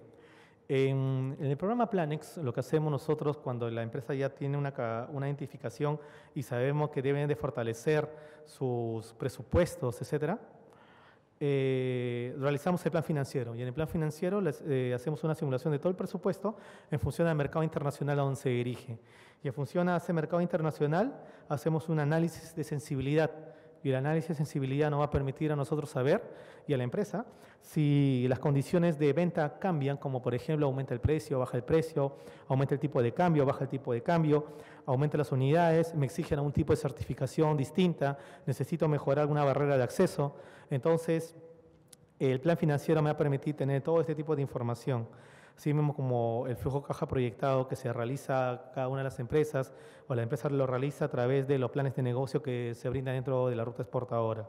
En, el programa Planex, lo que hacemos nosotros cuando la empresa ya tiene una, identificación y sabemos que deben de fortalecer sus presupuestos, etcétera, eh, realizamos el plan financiero y en el plan financiero eh, hacemos una simulación de todo el presupuesto en función del mercado internacional a donde se dirige. Y en función a ese mercado internacional hacemos un análisis de sensibilidad y el análisis de sensibilidad nos va a permitir a nosotros saber y a la empresa si las condiciones de venta cambian, como por ejemplo aumenta el precio, baja el precio, aumenta el tipo de cambio, baja el tipo de cambio, aumenta las unidades, me exigen algún tipo de certificación distinta, necesito mejorar alguna barrera de acceso. Entonces, el plan financiero me va a permitir tener todo este tipo de información así mismo como el flujo caja proyectado que se realiza cada una de las empresas o la empresa lo realiza a través de los planes de negocio que se brindan dentro de la ruta exportadora.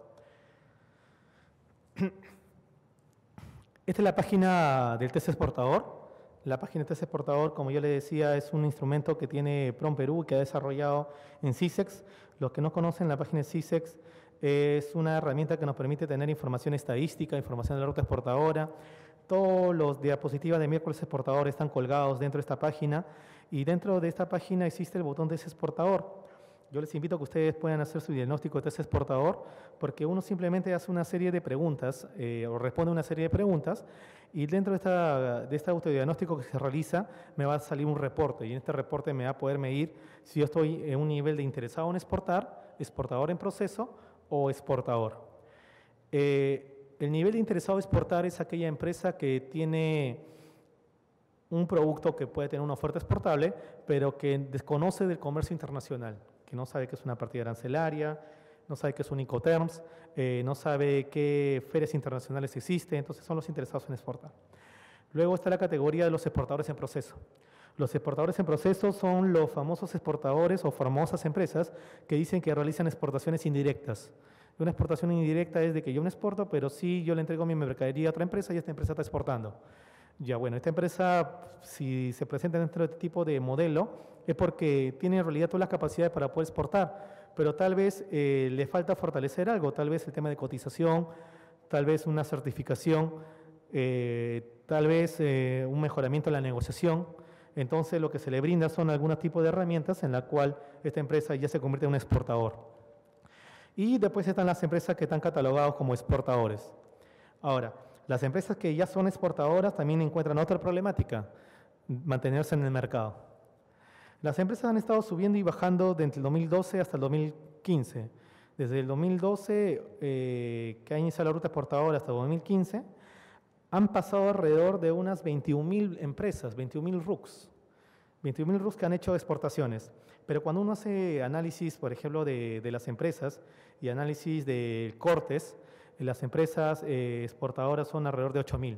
[clears throat] Esta es la página del test exportador. La página test exportador, como yo le decía, es un instrumento que tiene PROM Perú que ha desarrollado en CISEX. Los que no conocen la página de CISEX, es una herramienta que nos permite tener información estadística, información de la ruta exportadora, todos los diapositivas de miércoles exportador están colgados dentro de esta página y dentro de esta página existe el botón de ese exportador. Yo les invito a que ustedes puedan hacer su diagnóstico de ese exportador porque uno simplemente hace una serie de preguntas eh, o responde una serie de preguntas y dentro de, esta, de este autodiagnóstico que se realiza me va a salir un reporte y en este reporte me va a poder medir si yo estoy en un nivel de interesado en exportar, exportador en proceso o exportador. Eh, el nivel de interesado exportar es aquella empresa que tiene un producto que puede tener una oferta exportable, pero que desconoce del comercio internacional, que no sabe que es una partida arancelaria, no sabe qué es un Incoterms, eh, no sabe qué ferias internacionales existen, entonces son los interesados en exportar. Luego está la categoría de los exportadores en proceso. Los exportadores en proceso son los famosos exportadores o famosas empresas que dicen que realizan exportaciones indirectas. Una exportación indirecta es de que yo no exporto, pero sí yo le entrego mi mercadería a otra empresa y esta empresa está exportando. Ya, bueno, esta empresa, si se presenta dentro de este tipo de modelo, es porque tiene en realidad todas las capacidades para poder exportar, pero tal vez eh, le falta fortalecer algo, tal vez el tema de cotización, tal vez una certificación, eh, tal vez eh, un mejoramiento en la negociación. Entonces, lo que se le brinda son algunos tipos de herramientas en la cual esta empresa ya se convierte en un exportador. Y después están las empresas que están catalogadas como exportadores. Ahora, las empresas que ya son exportadoras también encuentran otra problemática, mantenerse en el mercado. Las empresas han estado subiendo y bajando desde el 2012 hasta el 2015. Desde el 2012, eh, que ha iniciado la ruta exportadora hasta el 2015, han pasado alrededor de unas 21.000 empresas, 21.000 RUCs. 21.000 RUCs que han hecho exportaciones. Pero cuando uno hace análisis, por ejemplo, de, las empresas y análisis de cortes, las empresas eh, exportadoras son alrededor de 8.000.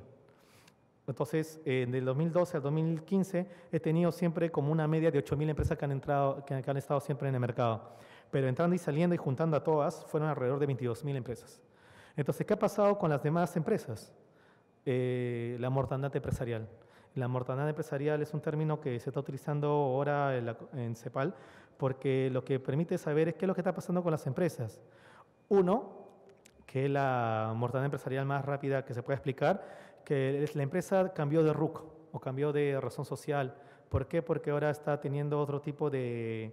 Entonces, del 2012 al 2015 he tenido siempre como una media de 8.000 empresas que han, entrado, que, han estado siempre en el mercado. Pero entrando y saliendo y juntando a todas, fueron alrededor de 22.000 empresas. Entonces, ¿qué ha pasado con las demás empresas? Eh, la mortandad empresarial. La mortandad empresarial es un término que se está utilizando ahora en, CEPAL porque lo que permite saber es qué es lo que está pasando con las empresas. Uno, que es la mortandad empresarial más rápida que se puede explicar, que es la empresa cambió de RUC o cambió de razón social. ¿Por qué? Porque ahora está teniendo otro tipo de,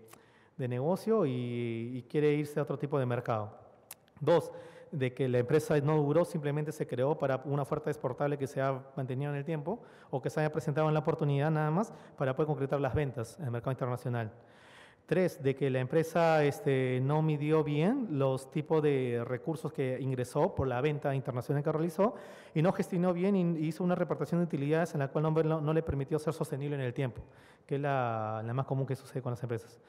negocio y quiere irse a otro tipo de mercado. Dos, de que la empresa no duró, simplemente se creó para una oferta exportable que se ha mantenido en el tiempo o que se haya presentado en la oportunidad nada más para poder concretar las ventas en el mercado internacional. Tres, de que la empresa este, no midió bien los tipos de recursos que ingresó por la venta internacional que realizó y no gestionó bien y hizo una repartición de utilidades en la cual no, le permitió ser sostenible en el tiempo, que es la más común que sucede con las empresas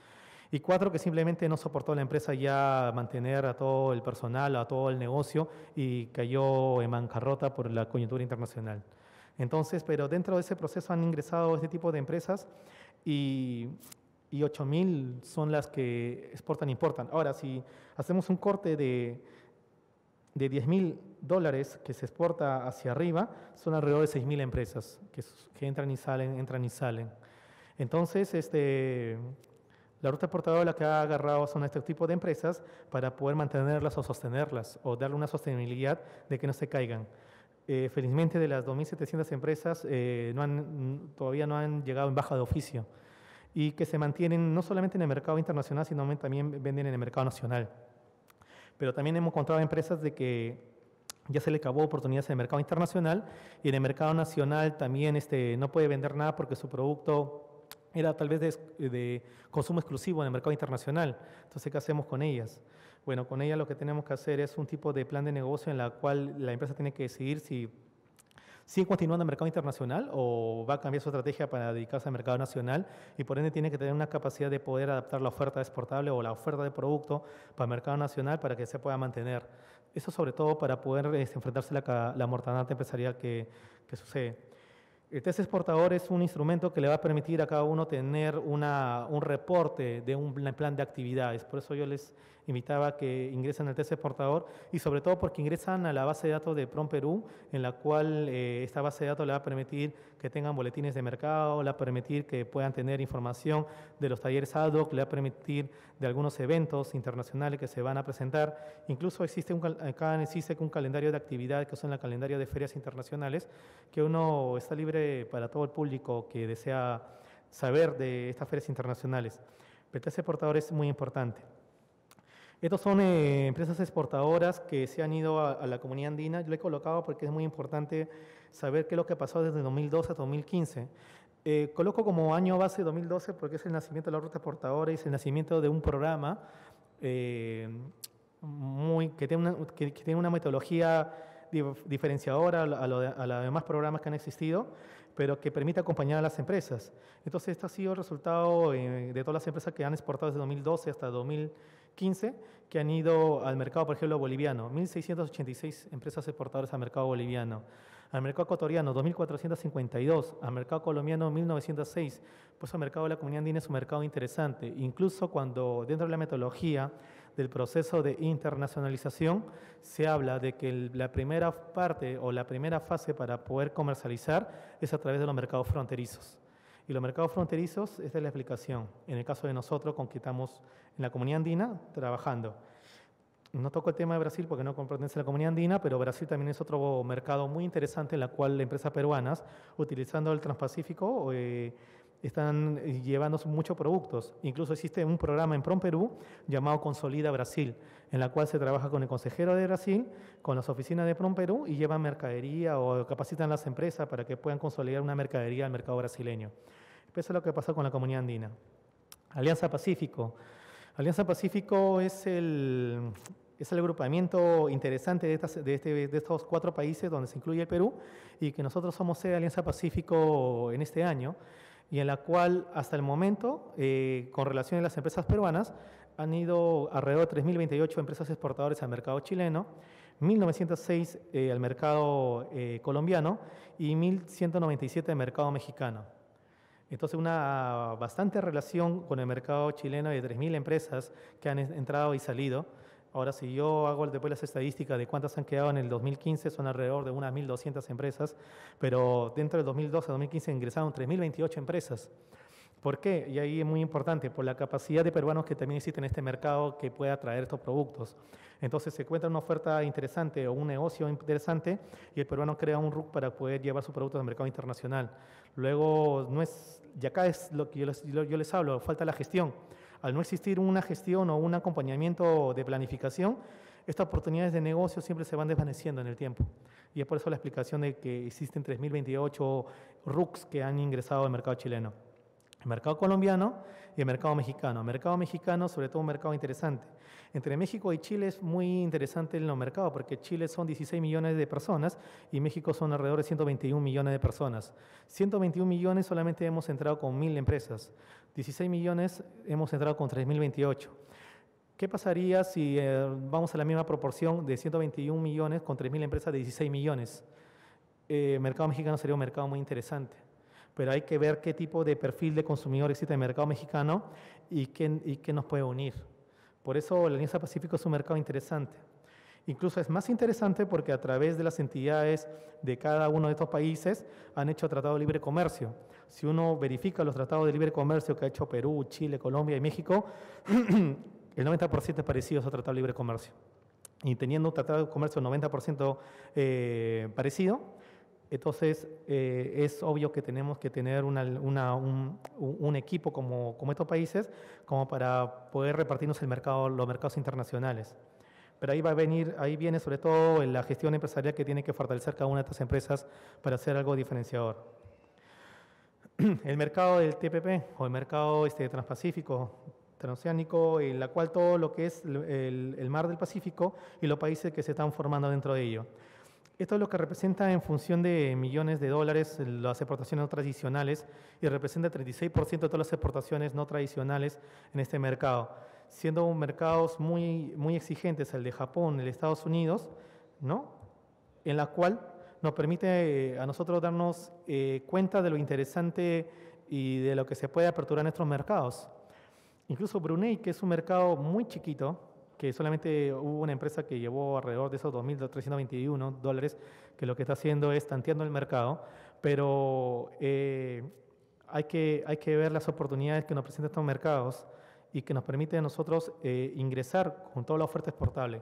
y cuatro que simplemente no soportó la empresa ya mantener a todo el personal, a todo el negocio y cayó en bancarrota por la coyuntura internacional. Entonces, pero dentro de ese proceso han ingresado este tipo de empresas y, y 8.000 son las que exportan e importan. Ahora, si hacemos un corte de, de 10.000 dólares que se exporta hacia arriba, son alrededor de 6.000 empresas que, que entran y salen, entran y salen. Entonces, este, la ruta portadora la que ha agarrado son este tipo de empresas para poder mantenerlas o sostenerlas o darle una sostenibilidad de que no se caigan. Eh, felizmente de las 2.700 empresas eh, no han, todavía no han llegado en baja de oficio y que se mantienen no solamente en el mercado internacional, sino también venden en el mercado nacional. Pero también hemos encontrado empresas de que ya se le acabó oportunidades en el mercado internacional y en el mercado nacional también este, no puede vender nada porque su producto era tal vez de, consumo exclusivo en el mercado internacional. Entonces, ¿qué hacemos con ellas? Bueno, con ellas lo que tenemos que hacer es un tipo de plan de negocio en la cual la empresa tiene que decidir si sigue continuando en el mercado internacional o va a cambiar su estrategia para dedicarse al mercado nacional y por ende tiene que tener una capacidad de poder adaptar la oferta exportable o la oferta de producto para el mercado nacional para que se pueda mantener. Eso sobre todo para poder este, enfrentarse a la, la mortandad empresarial que sucede. El test exportador es un instrumento que le va a permitir a cada uno tener un reporte de un plan de actividades. Por eso yo les invitaba que ingresen al test portador y sobre todo porque ingresan a la base de datos de PROM Perú, en la cual eh, esta base de datos le va a permitir que tengan boletines de mercado, le va a permitir que puedan tener información de los talleres ad hoc, le va a permitir de algunos eventos internacionales que se van a presentar. Incluso existe un, acá existe un calendario de actividades que son la calendario de ferias internacionales, que uno está libre para todo el público que desea saber de estas ferias internacionales. El test portador es muy importante. Estas son eh, empresas exportadoras que se han ido a, la comunidad andina. Yo lo he colocado porque es muy importante saber qué es lo que ha pasado desde 2012 hasta 2015. Eh, coloco como año base 2012 porque es el nacimiento de la ruta exportadora y es el nacimiento de un programa eh, muy, que, tiene una, metodología diferenciadora a, los demás programas que han existido pero que permite acompañar a las empresas. Entonces, esto ha sido el resultado de todas las empresas que han exportado desde 2012 hasta 2015 15 que han ido al mercado, por ejemplo, boliviano, 1.686 empresas exportadoras al mercado boliviano, al mercado ecuatoriano, 2.452, al mercado colombiano, 1.906, pues el mercado de la comunidad andina es un mercado interesante, incluso cuando dentro de la metodología del proceso de internacionalización se habla de que la primera parte o la primera fase para poder comercializar es a través de los mercados fronterizos. Y los mercados fronterizos, esta es la explicación. En el caso de nosotros, con estamos en la comunidad andina trabajando. No toco el tema de Brasil porque no comprende a la comunidad andina, pero Brasil también es otro mercado muy interesante en la cual empresas peruanas, utilizando el Transpacífico, eh, están eh, llevando muchos productos. Incluso existe un programa en PROM Perú llamado Consolida Brasil, en la cual se trabaja con el consejero de Brasil, con las oficinas de PROM Perú y llevan mercadería o capacitan las empresas para que puedan consolidar una mercadería al mercado brasileño. Eso es lo que pasó con la comunidad andina. Alianza Pacífico. Alianza Pacífico es el, es el agrupamiento interesante de, de, este, de, estos cuatro países donde se incluye el Perú y que nosotros somos sede de Alianza Pacífico en este año y en la cual hasta el momento, eh, con relación a las empresas peruanas, han ido alrededor de 3.028 empresas exportadoras al mercado chileno, 1.906 eh, al mercado eh, colombiano y 1.197 al mercado mexicano. Entonces, una bastante relación con el mercado chileno de 3.000 empresas que han entrado y salido Ahora, si yo hago después las estadísticas de cuántas han quedado en el 2015, son alrededor de unas 1.200 empresas, pero dentro del 2012 2015 ingresaron 3.028 empresas. ¿Por qué? Y ahí es muy importante, por la capacidad de peruanos que también existen en este mercado que pueda traer estos productos. Entonces se encuentra una oferta interesante o un negocio interesante y el peruano crea un RUC para poder llevar sus productos al mercado internacional. Luego, no es, y acá es lo que yo les hablo, falta la gestión al no existir una gestión o un acompañamiento de planificación, estas oportunidades de negocio siempre se van desvaneciendo en el tiempo. Y es por eso la explicación de que existen 3.028 RUCs que han ingresado al mercado chileno. El mercado colombiano y el mercado mexicano. El mercado mexicano, sobre todo un mercado interesante, entre México y Chile es muy interesante el mercado, porque Chile son 16 millones de personas y México son alrededor de 121 millones de personas. 121 millones solamente hemos entrado con 1.000 empresas, 16 millones hemos entrado con 3.028. ¿Qué pasaría si eh, vamos a la misma proporción de 121 millones con 3.000 empresas de 16 millones? Eh, mercado mexicano sería un mercado muy interesante pero hay que ver qué tipo de perfil de consumidor existe en el mercado mexicano y qué, y qué nos puede unir. Por eso la Alianza Pacífico es un mercado interesante. Incluso es más interesante porque a través de las entidades de cada uno de estos países han hecho tratados de libre comercio. Si uno verifica los tratados de libre comercio que ha hecho Perú, Chile, Colombia y México, [clears throat] el 90% es parecido a tratado tratado de libre comercio. Y teniendo un tratado de comercio 90% eh, parecido, entonces, eh, es obvio que tenemos que tener un, equipo como, estos países como para poder repartirnos el mercado, los mercados internacionales. Pero ahí va a venir, ahí viene sobre todo la gestión empresarial que tiene que fortalecer cada una de estas empresas para hacer algo diferenciador. [clears throat] El mercado del TPP o el mercado este, transpacífico, transoceánico, en la cual todo lo que es el mar del Pacífico y los países que se están formando dentro de ello. Esto es lo que representa en función de millones de dólares las exportaciones no tradicionales y representa el 36% de todas las exportaciones no tradicionales en este mercado, siendo mercados muy, muy exigentes el de Japón, el de Estados Unidos, en la cual nos permite eh, a nosotros darnos eh, cuenta de lo interesante y de lo que se puede aperturar en nuestros mercados. Incluso Brunei, que es un mercado muy chiquito, que solamente hubo una empresa que llevó alrededor de esos 2.321 dólares, que lo que está haciendo es tanteando el mercado, pero eh, hay, que, hay que ver las oportunidades que nos presentan estos mercados y que nos permiten a nosotros eh, ingresar con toda la oferta exportable.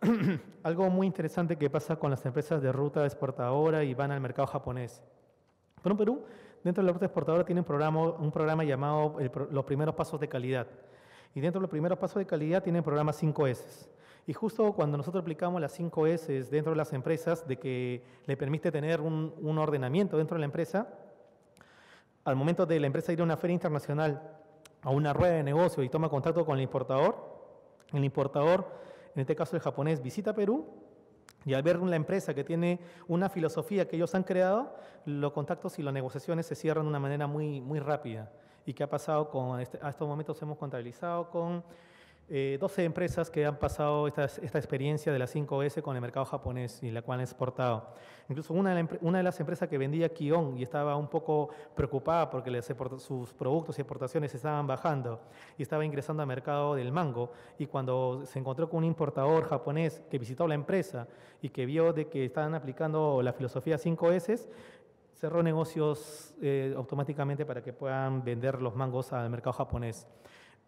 [clears throat] Algo muy interesante que pasa con las empresas de ruta exportadora y van al mercado japonés. Pero en Perú, dentro de la ruta exportadora, tiene un programa, un programa llamado Los Primeros Pasos de Calidad y dentro de los primeros pasos de calidad tienen programas programa 5S. Y justo cuando nosotros aplicamos las 5 S dentro de las empresas, de que le permite tener un, ordenamiento dentro de la empresa, al momento de la empresa ir a una feria internacional, a una rueda de negocios y toma contacto con el importador, el importador, en este caso el japonés, visita Perú y al ver una empresa que tiene una filosofía que ellos han creado, los contactos y las negociaciones se cierran de una manera muy, muy rápida y qué ha pasado con, este, a estos momentos hemos contabilizado con 12 eh, empresas que han pasado esta, experiencia de la 5S con el mercado japonés y la cual han exportado. Incluso una de, una de las empresas que vendía Kion y estaba un poco preocupada porque sus productos y exportaciones estaban bajando y estaba ingresando al mercado del mango y cuando se encontró con un importador japonés que visitó la empresa y que vio de que estaban aplicando la filosofía 5S, cerró negocios eh, automáticamente para que puedan vender los mangos al mercado japonés,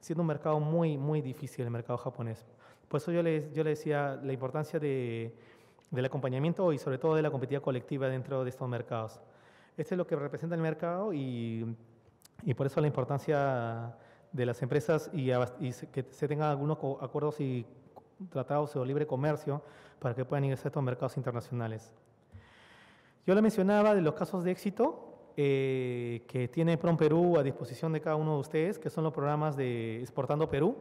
siendo un mercado muy, muy difícil el mercado japonés. Por eso yo les, yo les decía la importancia de, del acompañamiento y sobre todo de la competitividad colectiva dentro de estos mercados. Este es lo que representa el mercado y, y por eso la importancia de las empresas y, y que se tengan algunos acuerdos y tratados de libre comercio para que puedan ingresar a estos mercados internacionales. Yo le mencionaba de los casos de éxito eh, que tiene PROM Perú a disposición de cada uno de ustedes, que son los programas de Exportando Perú,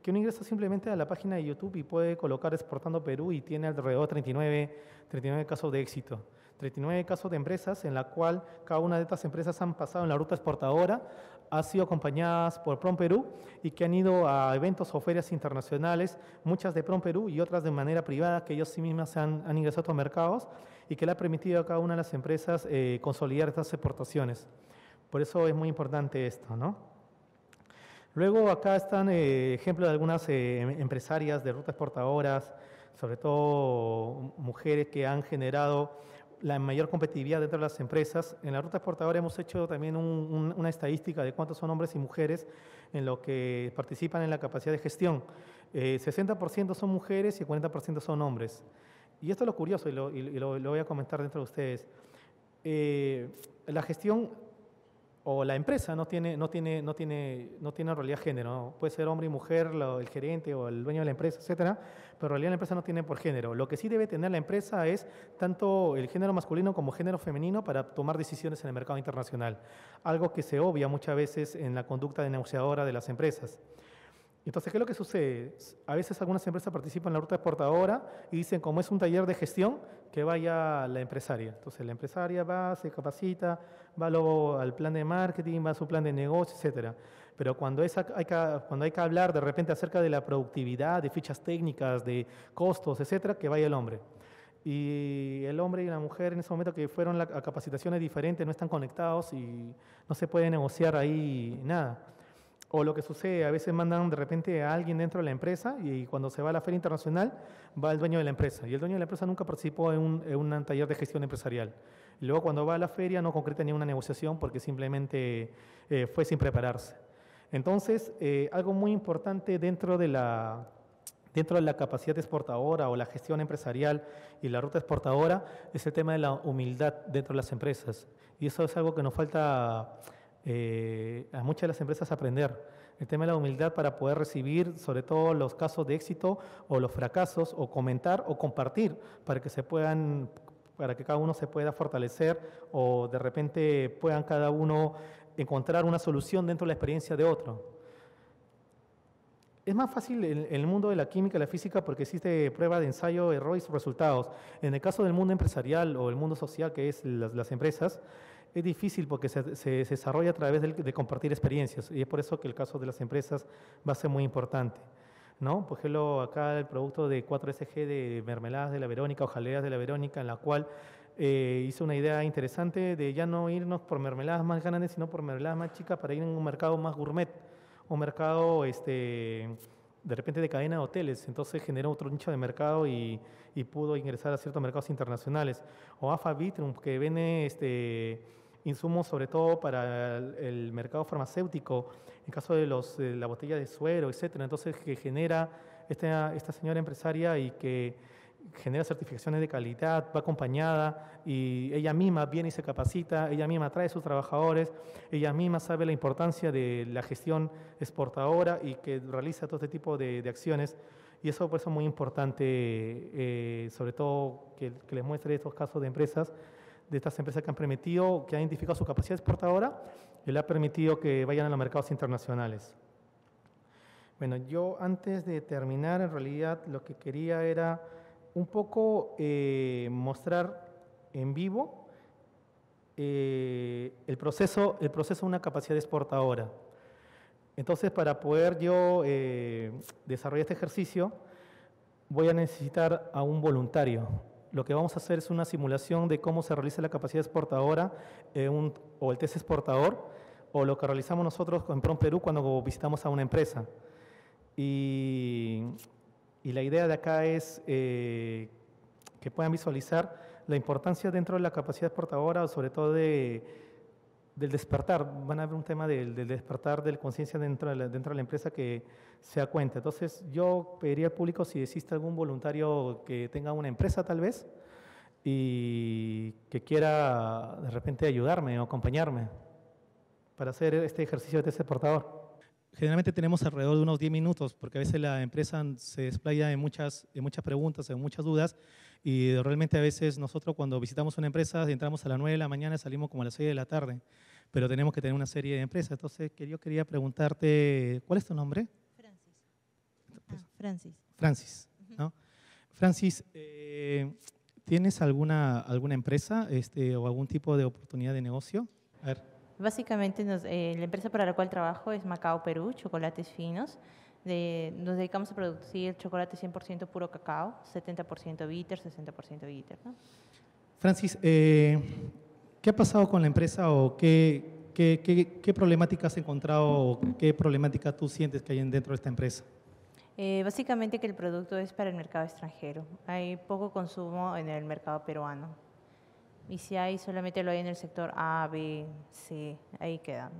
que uno ingresa simplemente a la página de YouTube y puede colocar Exportando Perú y tiene alrededor de 39, 39 casos de éxito. 39 casos de empresas en la cual cada una de estas empresas han pasado en la ruta exportadora, han sido acompañadas por PROM Perú y que han ido a eventos o ferias internacionales, muchas de PROM Perú y otras de manera privada que ellos sí mismas han, han ingresado a mercados y que le ha permitido a cada una de las empresas eh, consolidar estas exportaciones. Por eso es muy importante esto, ¿no? Luego acá están eh, ejemplos de algunas eh, em, empresarias de rutas exportadoras, sobre todo mujeres que han generado la mayor competitividad dentro de las empresas. En la ruta exportadora hemos hecho también una estadística de cuántos son hombres y mujeres en lo que participan en la capacidad de gestión. 60% son mujeres y 40% son hombres y esto es lo curioso y lo, voy a comentar dentro de ustedes, eh, la gestión o la empresa no tiene, no tiene, no tiene, no tiene en realidad género, puede ser hombre y mujer, el gerente o el dueño de la empresa, etcétera, pero en realidad la empresa no tiene por género. Lo que sí debe tener la empresa es tanto el género masculino como género femenino para tomar decisiones en el mercado internacional, algo que se obvia muchas veces en la conducta de negociadora de las empresas. Entonces, ¿qué es lo que sucede? A veces algunas empresas participan en la ruta exportadora y dicen, como es un taller de gestión, que vaya la empresaria. Entonces, la empresaria va, se capacita, va luego al plan de marketing, va a su plan de negocio, etcétera. Pero cuando, hay que, cuando hay que hablar de repente acerca de la productividad, de fichas técnicas, de costos, etcétera, que vaya el hombre. Y el hombre y la mujer en ese momento que fueron a capacitaciones diferentes no están conectados y no se puede negociar ahí nada o lo que sucede, a veces mandan de repente a alguien dentro de la empresa y, cuando se va a la feria internacional va el dueño de la empresa y el dueño de la empresa nunca participó en un, taller de gestión empresarial. luego cuando va a la feria no concreta ni una negociación porque simplemente eh, fue sin prepararse. Entonces, eh, algo muy importante dentro de la dentro de la capacidad exportadora o la gestión empresarial y la ruta exportadora es el tema de la humildad dentro de las empresas. Y eso es algo que nos falta eh, a muchas de las empresas aprender. El tema de la humildad para poder recibir sobre todo los casos de éxito o los fracasos o comentar o compartir para que se puedan para que cada uno se pueda fortalecer o de repente puedan cada uno encontrar una solución dentro de la experiencia de otro. Es más fácil en, el mundo de la química y la física porque existe prueba de ensayo, error y resultados. En el caso del mundo empresarial o el mundo social, que es las empresas, es difícil porque se, desarrolla a través de, compartir experiencias y es por eso que el caso de las empresas va a ser muy importante. ¿no? Por ejemplo, acá el producto de 4SG de mermeladas de la Verónica o jaleas de la Verónica, en la cual eh, hizo una idea interesante de ya no irnos por mermeladas más grandes, sino por mermeladas más chicas para ir en un mercado más gourmet, un mercado este, de repente de cadena de hoteles, entonces generó otro nicho de mercado y, pudo ingresar a ciertos mercados internacionales. O AFA Vitrum, que viene este, insumos sobre todo para el, mercado farmacéutico, en caso de, los, la botella de suero, etcétera. Entonces, que genera esta, esta señora empresaria y que genera certificaciones de calidad, va acompañada y ella misma viene y se capacita, ella misma trae a sus trabajadores, ella misma sabe la importancia de la gestión exportadora y que realiza todo este tipo de, acciones. Y eso por eso es muy importante, eh, sobre todo que, que, les muestre estos casos de empresas de estas empresas que han permitido, que han identificado su capacidad exportadora y le ha permitido que vayan a los mercados internacionales. Bueno, yo antes de terminar, en realidad lo que quería era un poco eh, mostrar en vivo eh, el, proceso, el proceso de una capacidad exportadora. Entonces, para poder yo eh, desarrollar este ejercicio, voy a necesitar a un voluntario, lo que vamos a hacer es una simulación de cómo se realiza la capacidad exportadora eh, un, o el test exportador o lo que realizamos nosotros en PROM Perú cuando visitamos a una empresa. Y, la idea de acá es eh, que puedan visualizar la importancia dentro de la capacidad exportadora, o sobre todo de, del despertar. Van a ver un tema del, despertar de conciencia dentro, dentro de la empresa que se cuenta. Entonces yo pediría al público si existe algún voluntario que tenga una empresa tal vez y que quiera de repente ayudarme o acompañarme para hacer este ejercicio de ese portador. Generalmente tenemos alrededor de unos 10 minutos, porque a veces la empresa se desplaya en muchas, en muchas preguntas, en muchas dudas, y realmente a veces nosotros cuando visitamos una empresa entramos a las 9 de la mañana, y salimos como a las 6 de la tarde, pero tenemos que tener una serie de empresas. Entonces yo quería preguntarte, ¿cuál es tu nombre? Pues, Francis. Francis, ¿no? Francis, eh, ¿tienes alguna, alguna empresa este, o algún tipo de oportunidad de negocio? Básicamente, eh, la empresa para la cual trabajo es Macao Perú, Chocolates Finos. De, nos dedicamos a producir chocolate 100% puro cacao, 70% bitter, 60% bitter. Francis, eh, ¿qué ha pasado con la empresa o qué, qué, qué, qué problemática has encontrado o qué problemática tú sientes que hay dentro de esta empresa? Eh, básicamente que el producto es para el mercado extranjero. Hay poco consumo en el mercado peruano. Y si hay, solamente lo hay en el sector A, B, C, ahí queda.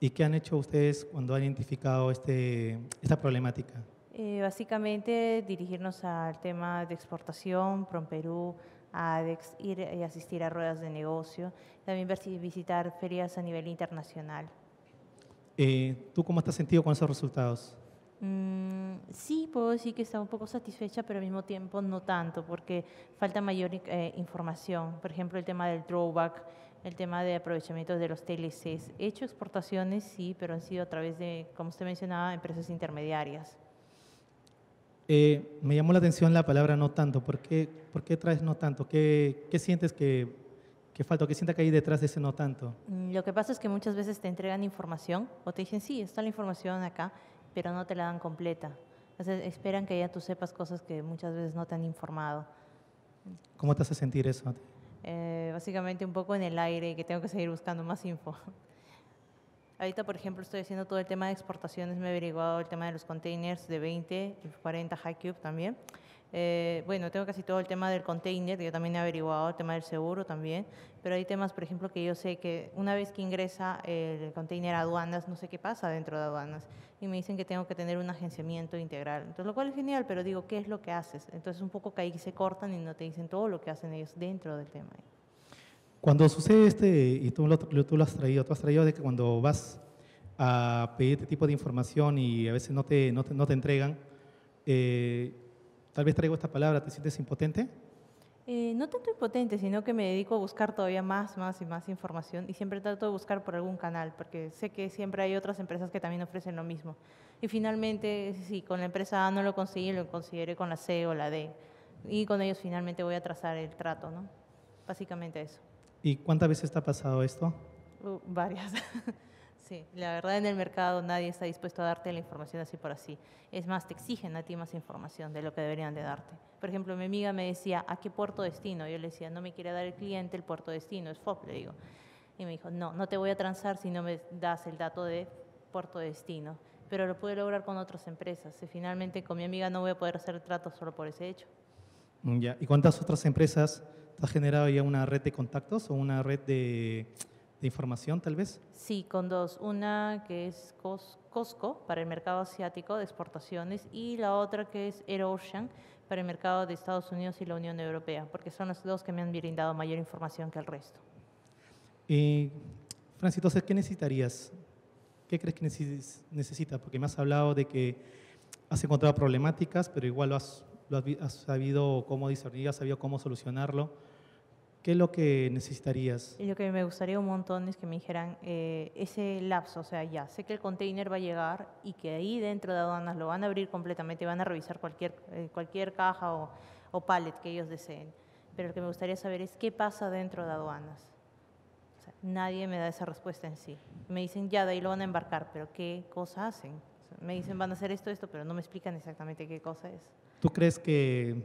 ¿Y qué han hecho ustedes cuando han identificado este, esta problemática? Eh, básicamente dirigirnos al tema de exportación, PromPerú, ADEX, ir y asistir a ruedas de negocio, también visitar ferias a nivel internacional. Eh, ¿Tú cómo estás sentido con esos resultados? Mm, sí, puedo decir que está un poco satisfecha, pero al mismo tiempo no tanto, porque falta mayor eh, información. Por ejemplo, el tema del drawback, el tema de aprovechamiento de los TLCs. He hecho exportaciones, sí, pero han sido a través de, como usted mencionaba, empresas intermediarias. Eh, me llamó la atención la palabra no tanto. ¿Por qué, por qué traes no tanto? ¿Qué, sientes que, que falta? ¿Qué sienta que hay detrás de ese no tanto? Mm, lo que pasa es que muchas veces te entregan información o te dicen, sí, está la información acá, pero no te la dan completa. esperan que ya tú sepas cosas que muchas veces no te han informado. ¿Cómo te hace sentir eso? Eh, básicamente un poco en el aire y que tengo que seguir buscando más info. [laughs] Ahorita, por ejemplo, estoy haciendo todo el tema de exportaciones, me he averiguado el tema de los containers de 20 y 40 high cube también. Eh, bueno, tengo casi todo el tema del container, yo también he averiguado el tema del seguro también, pero hay temas, por ejemplo, que yo sé que una vez que ingresa el container a aduanas, no sé qué pasa dentro de aduanas, y me dicen que tengo que tener un agenciamiento integral, entonces lo cual es genial, pero digo, ¿qué es lo que haces? Entonces un poco que ahí se cortan y no te dicen todo lo que hacen ellos dentro del tema. Cuando sucede este, y tú lo, tú lo has traído, tú has traído de que cuando vas a pedir este tipo de información y a veces no te, no te, no te entregan, eh, Tal vez traigo esta palabra, ¿te sientes impotente? Eh, no tanto impotente, sino que me dedico a buscar todavía más, más y más información y siempre trato de buscar por algún canal, porque sé que siempre hay otras empresas que también ofrecen lo mismo. Y finalmente, si con la empresa A no lo conseguí, lo consideré con la C o la D. Y con ellos finalmente voy a trazar el trato, ¿no? Básicamente eso. ¿Y cuántas veces te ha pasado esto? Uh, varias. [laughs] Sí, la verdad en el mercado nadie está dispuesto a darte la información así por así. Es más, te exigen a ti más información de lo que deberían de darte. Por ejemplo, mi amiga me decía, ¿a qué puerto destino? Yo le decía, no me quiere dar el cliente el puerto destino, es FOP, le digo. Y me dijo, no, no te voy a transar si no me das el dato de puerto destino. Pero lo pude lograr con otras empresas. Y finalmente con mi amiga no voy a poder hacer trato solo por ese hecho. Mm, ya. ¿Y cuántas otras empresas has generado ya una red de contactos o una red de información, tal vez? Sí, con dos. Una que es Costco para el mercado asiático de exportaciones y la otra que es Ocean para el mercado de Estados Unidos y la Unión Europea, porque son los dos que me han brindado mayor información que el resto. Y, Francis, entonces, ¿qué necesitarías? ¿Qué crees que necesitas? Porque me has hablado de que has encontrado problemáticas, pero igual lo has, sabido cómo discernir, has sabido cómo solucionarlo. ¿Qué es lo que necesitarías? lo que me gustaría un montón es que me dijeran eh, ese lapso, o sea, ya, sé que el container va a llegar y que ahí dentro de aduanas lo van a abrir completamente van a revisar cualquier, eh, cualquier caja o, o pallet que ellos deseen. Pero lo que me gustaría saber es qué pasa dentro de aduanas. nadie me da esa respuesta en sí. Me dicen, ya, de ahí lo van a embarcar, pero ¿qué cosa hacen? me dicen, van a hacer esto, esto, pero no me explican exactamente qué cosa es. ¿Tú crees que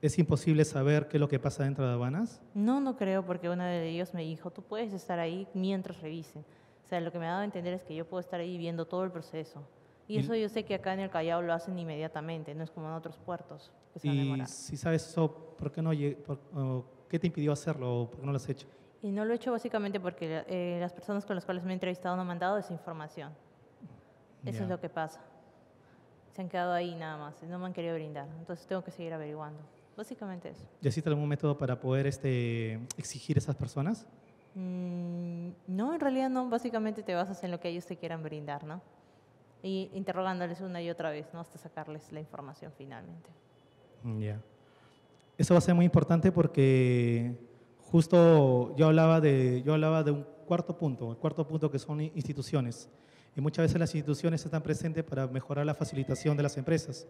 ¿Es imposible saber qué es lo que pasa dentro de Habanas? No, no creo, porque uno de ellos me dijo, tú puedes estar ahí mientras revisen. O sea, lo que me ha dado a entender es que yo puedo estar ahí viendo todo el proceso. Y eso yo sé que acá en el Callao lo hacen inmediatamente, no es como en otros puertos. y si sabes eso, ¿por qué no qué te impidió hacerlo o por qué no lo has hecho? Y no lo he hecho básicamente porque eh, las personas con las cuales me he entrevistado no me han dado esa información. Eso es lo que pasa. Se han quedado ahí nada más, no me han querido brindar. Entonces tengo que seguir averiguando. Básicamente eso. ¿Y existe algún método para poder este, exigir a esas personas? Mm, no, en realidad no. Básicamente te basas en lo que ellos te quieran brindar, ¿no? Y interrogándoles una y otra vez, ¿no? Hasta sacarles la información finalmente. Mm, ya. Eso va a ser muy importante porque justo yo hablaba de, yo hablaba de un cuarto punto, el cuarto punto que son instituciones. Y muchas veces las instituciones están presentes para mejorar la facilitación de las empresas.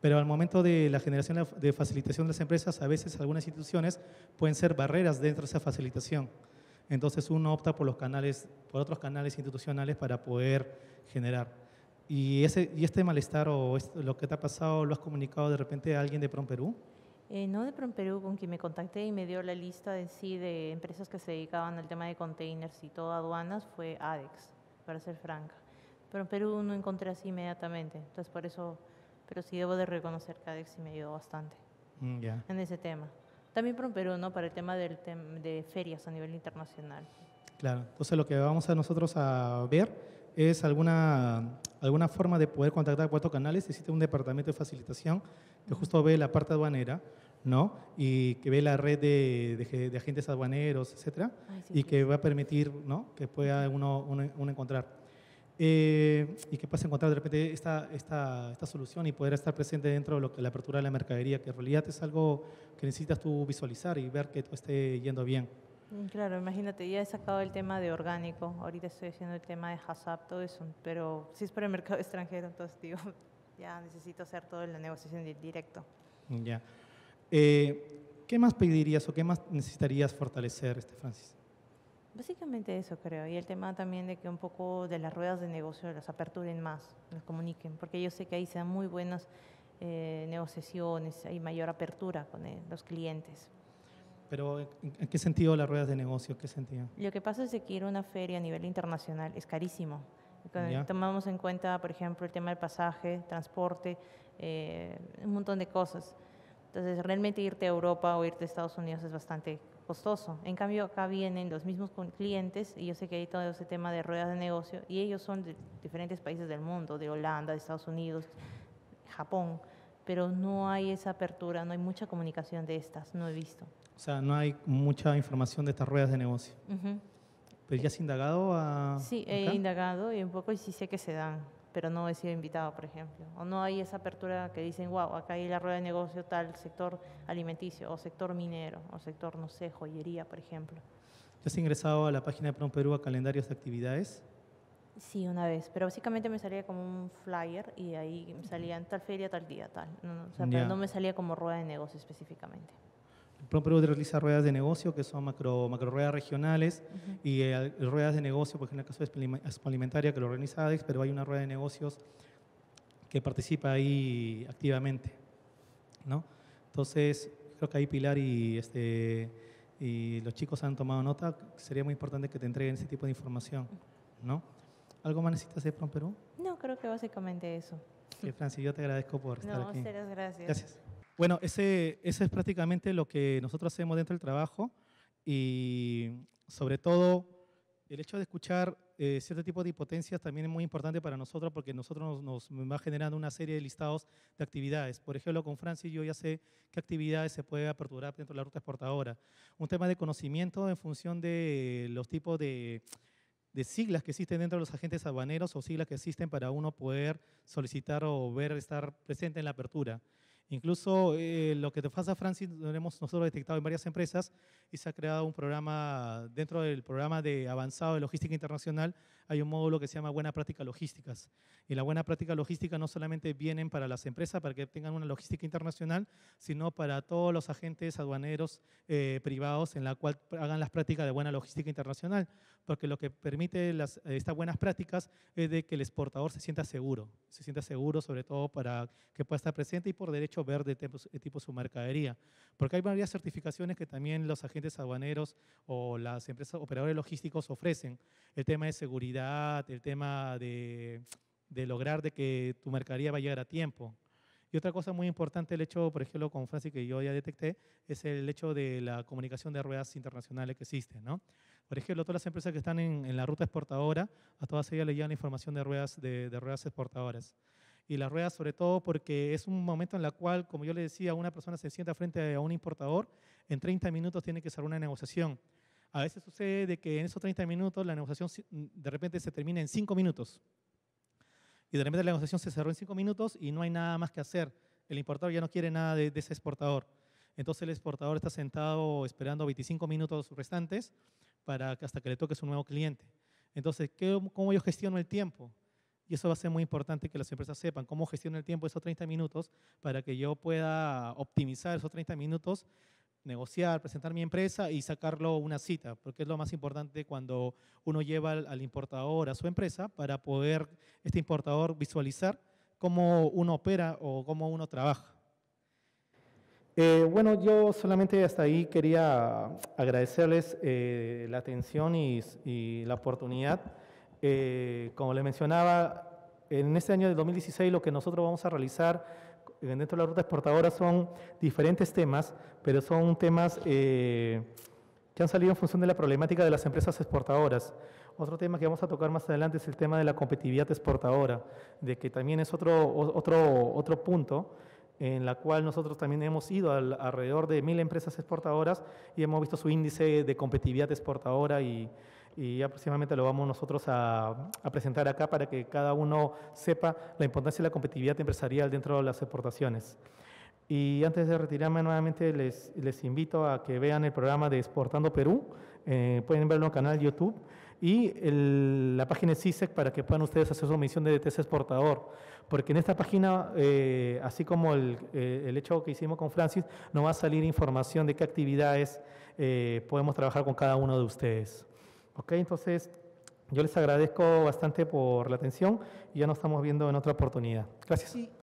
Pero al momento de la generación de facilitación de las empresas, a veces algunas instituciones pueden ser barreras dentro de esa facilitación. Entonces uno opta por los canales, por otros canales institucionales para poder generar. Y, ese, y este malestar o lo que te ha pasado, ¿lo has comunicado de repente a alguien de Prom Perú? Eh, no de Prom Perú, con quien me contacté y me dio la lista de sí de empresas que se dedicaban al tema de containers y todo aduanas fue ADEX, para ser franca. Pero Perú no encontré así inmediatamente, entonces por eso pero sí debo de reconocer que Adex me ayudó bastante mm, en ese tema. También un Perú, ¿no? Para el tema del de ferias a nivel internacional. Claro, entonces lo que vamos a nosotros a ver es alguna, alguna forma de poder contactar a Puerto Canales. Existe un departamento de facilitación que justo ve la parte aduanera, ¿no? Y que ve la red de, de, agentes aduaneros, etcétera, y que va a permitir, ¿no? Que pueda uno, uno, uno encontrar. Eh, y que puedas encontrar de repente esta, esta, esta, solución y poder estar presente dentro de lo la apertura de la mercadería, que en realidad es algo que necesitas tú visualizar y ver que esté yendo bien. Mm, claro, imagínate, ya he sacado el tema de orgánico, ahorita estoy haciendo el tema de HACCP, todo eso, pero si es para el mercado [laughs] extranjero, entonces digo, [laughs] ya necesito hacer todo la negociación directo. Ya. Eh, ¿Qué más pedirías o qué más necesitarías fortalecer, este Francis? Básicamente eso creo. Y el tema también de que un poco de las ruedas de negocio las aperturen más, las comuniquen, porque yo sé que ahí se dan muy buenas eh, negociaciones, hay mayor apertura con eh, los clientes. Pero ¿en qué sentido las ruedas de negocio? ¿Qué sentido? Lo que pasa es que ir a una feria a nivel internacional es carísimo. Tomamos en cuenta, por ejemplo, el tema del pasaje, transporte, eh, un montón de cosas. Entonces, realmente irte a Europa o irte a Estados Unidos es bastante costoso. En cambio, acá vienen los mismos clientes y yo sé que hay todo ese tema de ruedas de negocio y ellos son de diferentes países del mundo, de Holanda, de Estados Unidos, Japón, pero no hay esa apertura, no hay mucha comunicación de estas, no he visto. O sea, no hay mucha información de estas ruedas de negocio. ¿Pero ya has indagado a...? Sí, he indagado y un poco y sí sé que se dan pero no he sido invitado, por ejemplo. O no hay esa apertura que dicen, wow, acá hay la rueda de negocio tal, sector alimenticio, o sector minero, o sector, no sé, joyería, por ejemplo. ¿Te has ingresado a la página de Prom Perú a calendarios de actividades? Sí, una vez, pero básicamente me salía como un flyer y ahí me salían tal feria, tal día, tal. pero no me salía como rueda de negocio específicamente. Pro Perú realiza ruedas de negocio, que son macro, macro ruedas regionales, y eh, ruedas de negocio, por en el caso de Alimentaria, que lo organiza ADEX, pero hay una rueda de negocios que participa ahí activamente. ¿no? Entonces, creo que ahí Pilar y, este, y los chicos han tomado nota. Sería muy importante que te entreguen ese tipo de información. ¿no? ¿Algo más necesitas de Prom Perú? No, creo que básicamente eso. Sí, eh, Francis, yo te agradezco por estar aquí. No, gracias. Gracias. Bueno, ese, es prácticamente lo que nosotros hacemos dentro del trabajo y sobre todo el hecho de escuchar eh, cierto tipo de hipotencias también es muy importante para nosotros porque nosotros nos, va generando una serie de listados de actividades. Por ejemplo, con Francis yo ya sé qué actividades se puede aperturar dentro de la ruta exportadora. Un tema de conocimiento en función de los tipos de, de siglas que existen dentro de los agentes aduaneros o siglas que existen para uno poder solicitar o ver estar presente en la apertura. Incluso eh, lo que te pasa, Francis, lo hemos nosotros detectado en varias empresas y se ha creado un programa dentro del programa de avanzado de logística internacional hay un módulo que se llama Buena Práctica Logísticas. Y la Buena Práctica Logística no solamente vienen para las empresas, para que tengan una logística internacional, sino para todos los agentes aduaneros eh, privados en la cual hagan las prácticas de buena logística internacional. Porque lo que permite las, eh, estas buenas prácticas es de que el exportador se sienta seguro, se sienta seguro sobre todo para que pueda estar presente y por derecho ver de tipo, de tipo su mercadería. Porque hay varias certificaciones que también los agentes aduaneros o las empresas operadores logísticos ofrecen. El tema de seguridad el tema de, lograr de que tu mercadería va a llegar a tiempo. Y otra cosa muy importante, el hecho, por ejemplo, con Francis, que yo ya detecté, es el hecho de la comunicación de ruedas internacionales que existen, ¿no? Por ejemplo, todas las empresas que están en, la ruta exportadora, a todas ellas le llegan información de ruedas, de, ruedas exportadoras. Y las ruedas, sobre todo, porque es un momento en el cual, como yo le decía, una persona se sienta frente a un importador, en 30 minutos tiene que ser una negociación a veces sucede de que en esos 30 minutos la negociación mm, de repente se termina en 5 minutos. Y de repente la negociación se cerró en 5 minutos y no hay nada más que hacer. El importador ya no quiere nada de, ese exportador. Entonces el exportador está sentado esperando 25 minutos restantes para que hasta que le toque su nuevo cliente. Entonces, ¿cómo yo gestiono el tiempo? Y eso va a ser muy importante que las empresas sepan cómo gestiono el tiempo esos 30 minutos para que yo pueda optimizar esos 30 minutos negociar, presentar mi empresa y sacarlo una cita, porque es lo más importante cuando uno lleva al, importador a su empresa para poder este importador visualizar cómo uno opera o cómo uno trabaja. Eh, bueno, yo solamente hasta ahí quería agradecerles eh, la atención y, la oportunidad. Eh, como les mencionaba, en este año de 2016 lo que nosotros vamos a realizar dentro de la ruta exportadora son diferentes temas, pero son temas eh, que han salido en función de la problemática de las empresas exportadoras. Otro tema que vamos a tocar más adelante es el tema de la competitividad exportadora, de que también es otro, otro, otro punto en la cual nosotros también hemos ido alrededor de mil empresas exportadoras y hemos visto su índice de competitividad exportadora y, y aproximadamente lo vamos nosotros a, presentar acá para que cada uno sepa la importancia de la competitividad empresarial dentro de las exportaciones. Y antes de retirarme nuevamente, les, invito a que vean el programa de Exportando Perú. Eh, pueden verlo en el canal YouTube y la página de CISEC para que puedan ustedes hacer su misión de test exportador. Porque en esta página, eh, así como el, eh, el, hecho que hicimos con Francis, nos va a salir información de qué actividades podemos trabajar con cada uno de ustedes. Ok, entonces yo les agradezco bastante por la atención y ya nos estamos viendo en otra oportunidad. Gracias.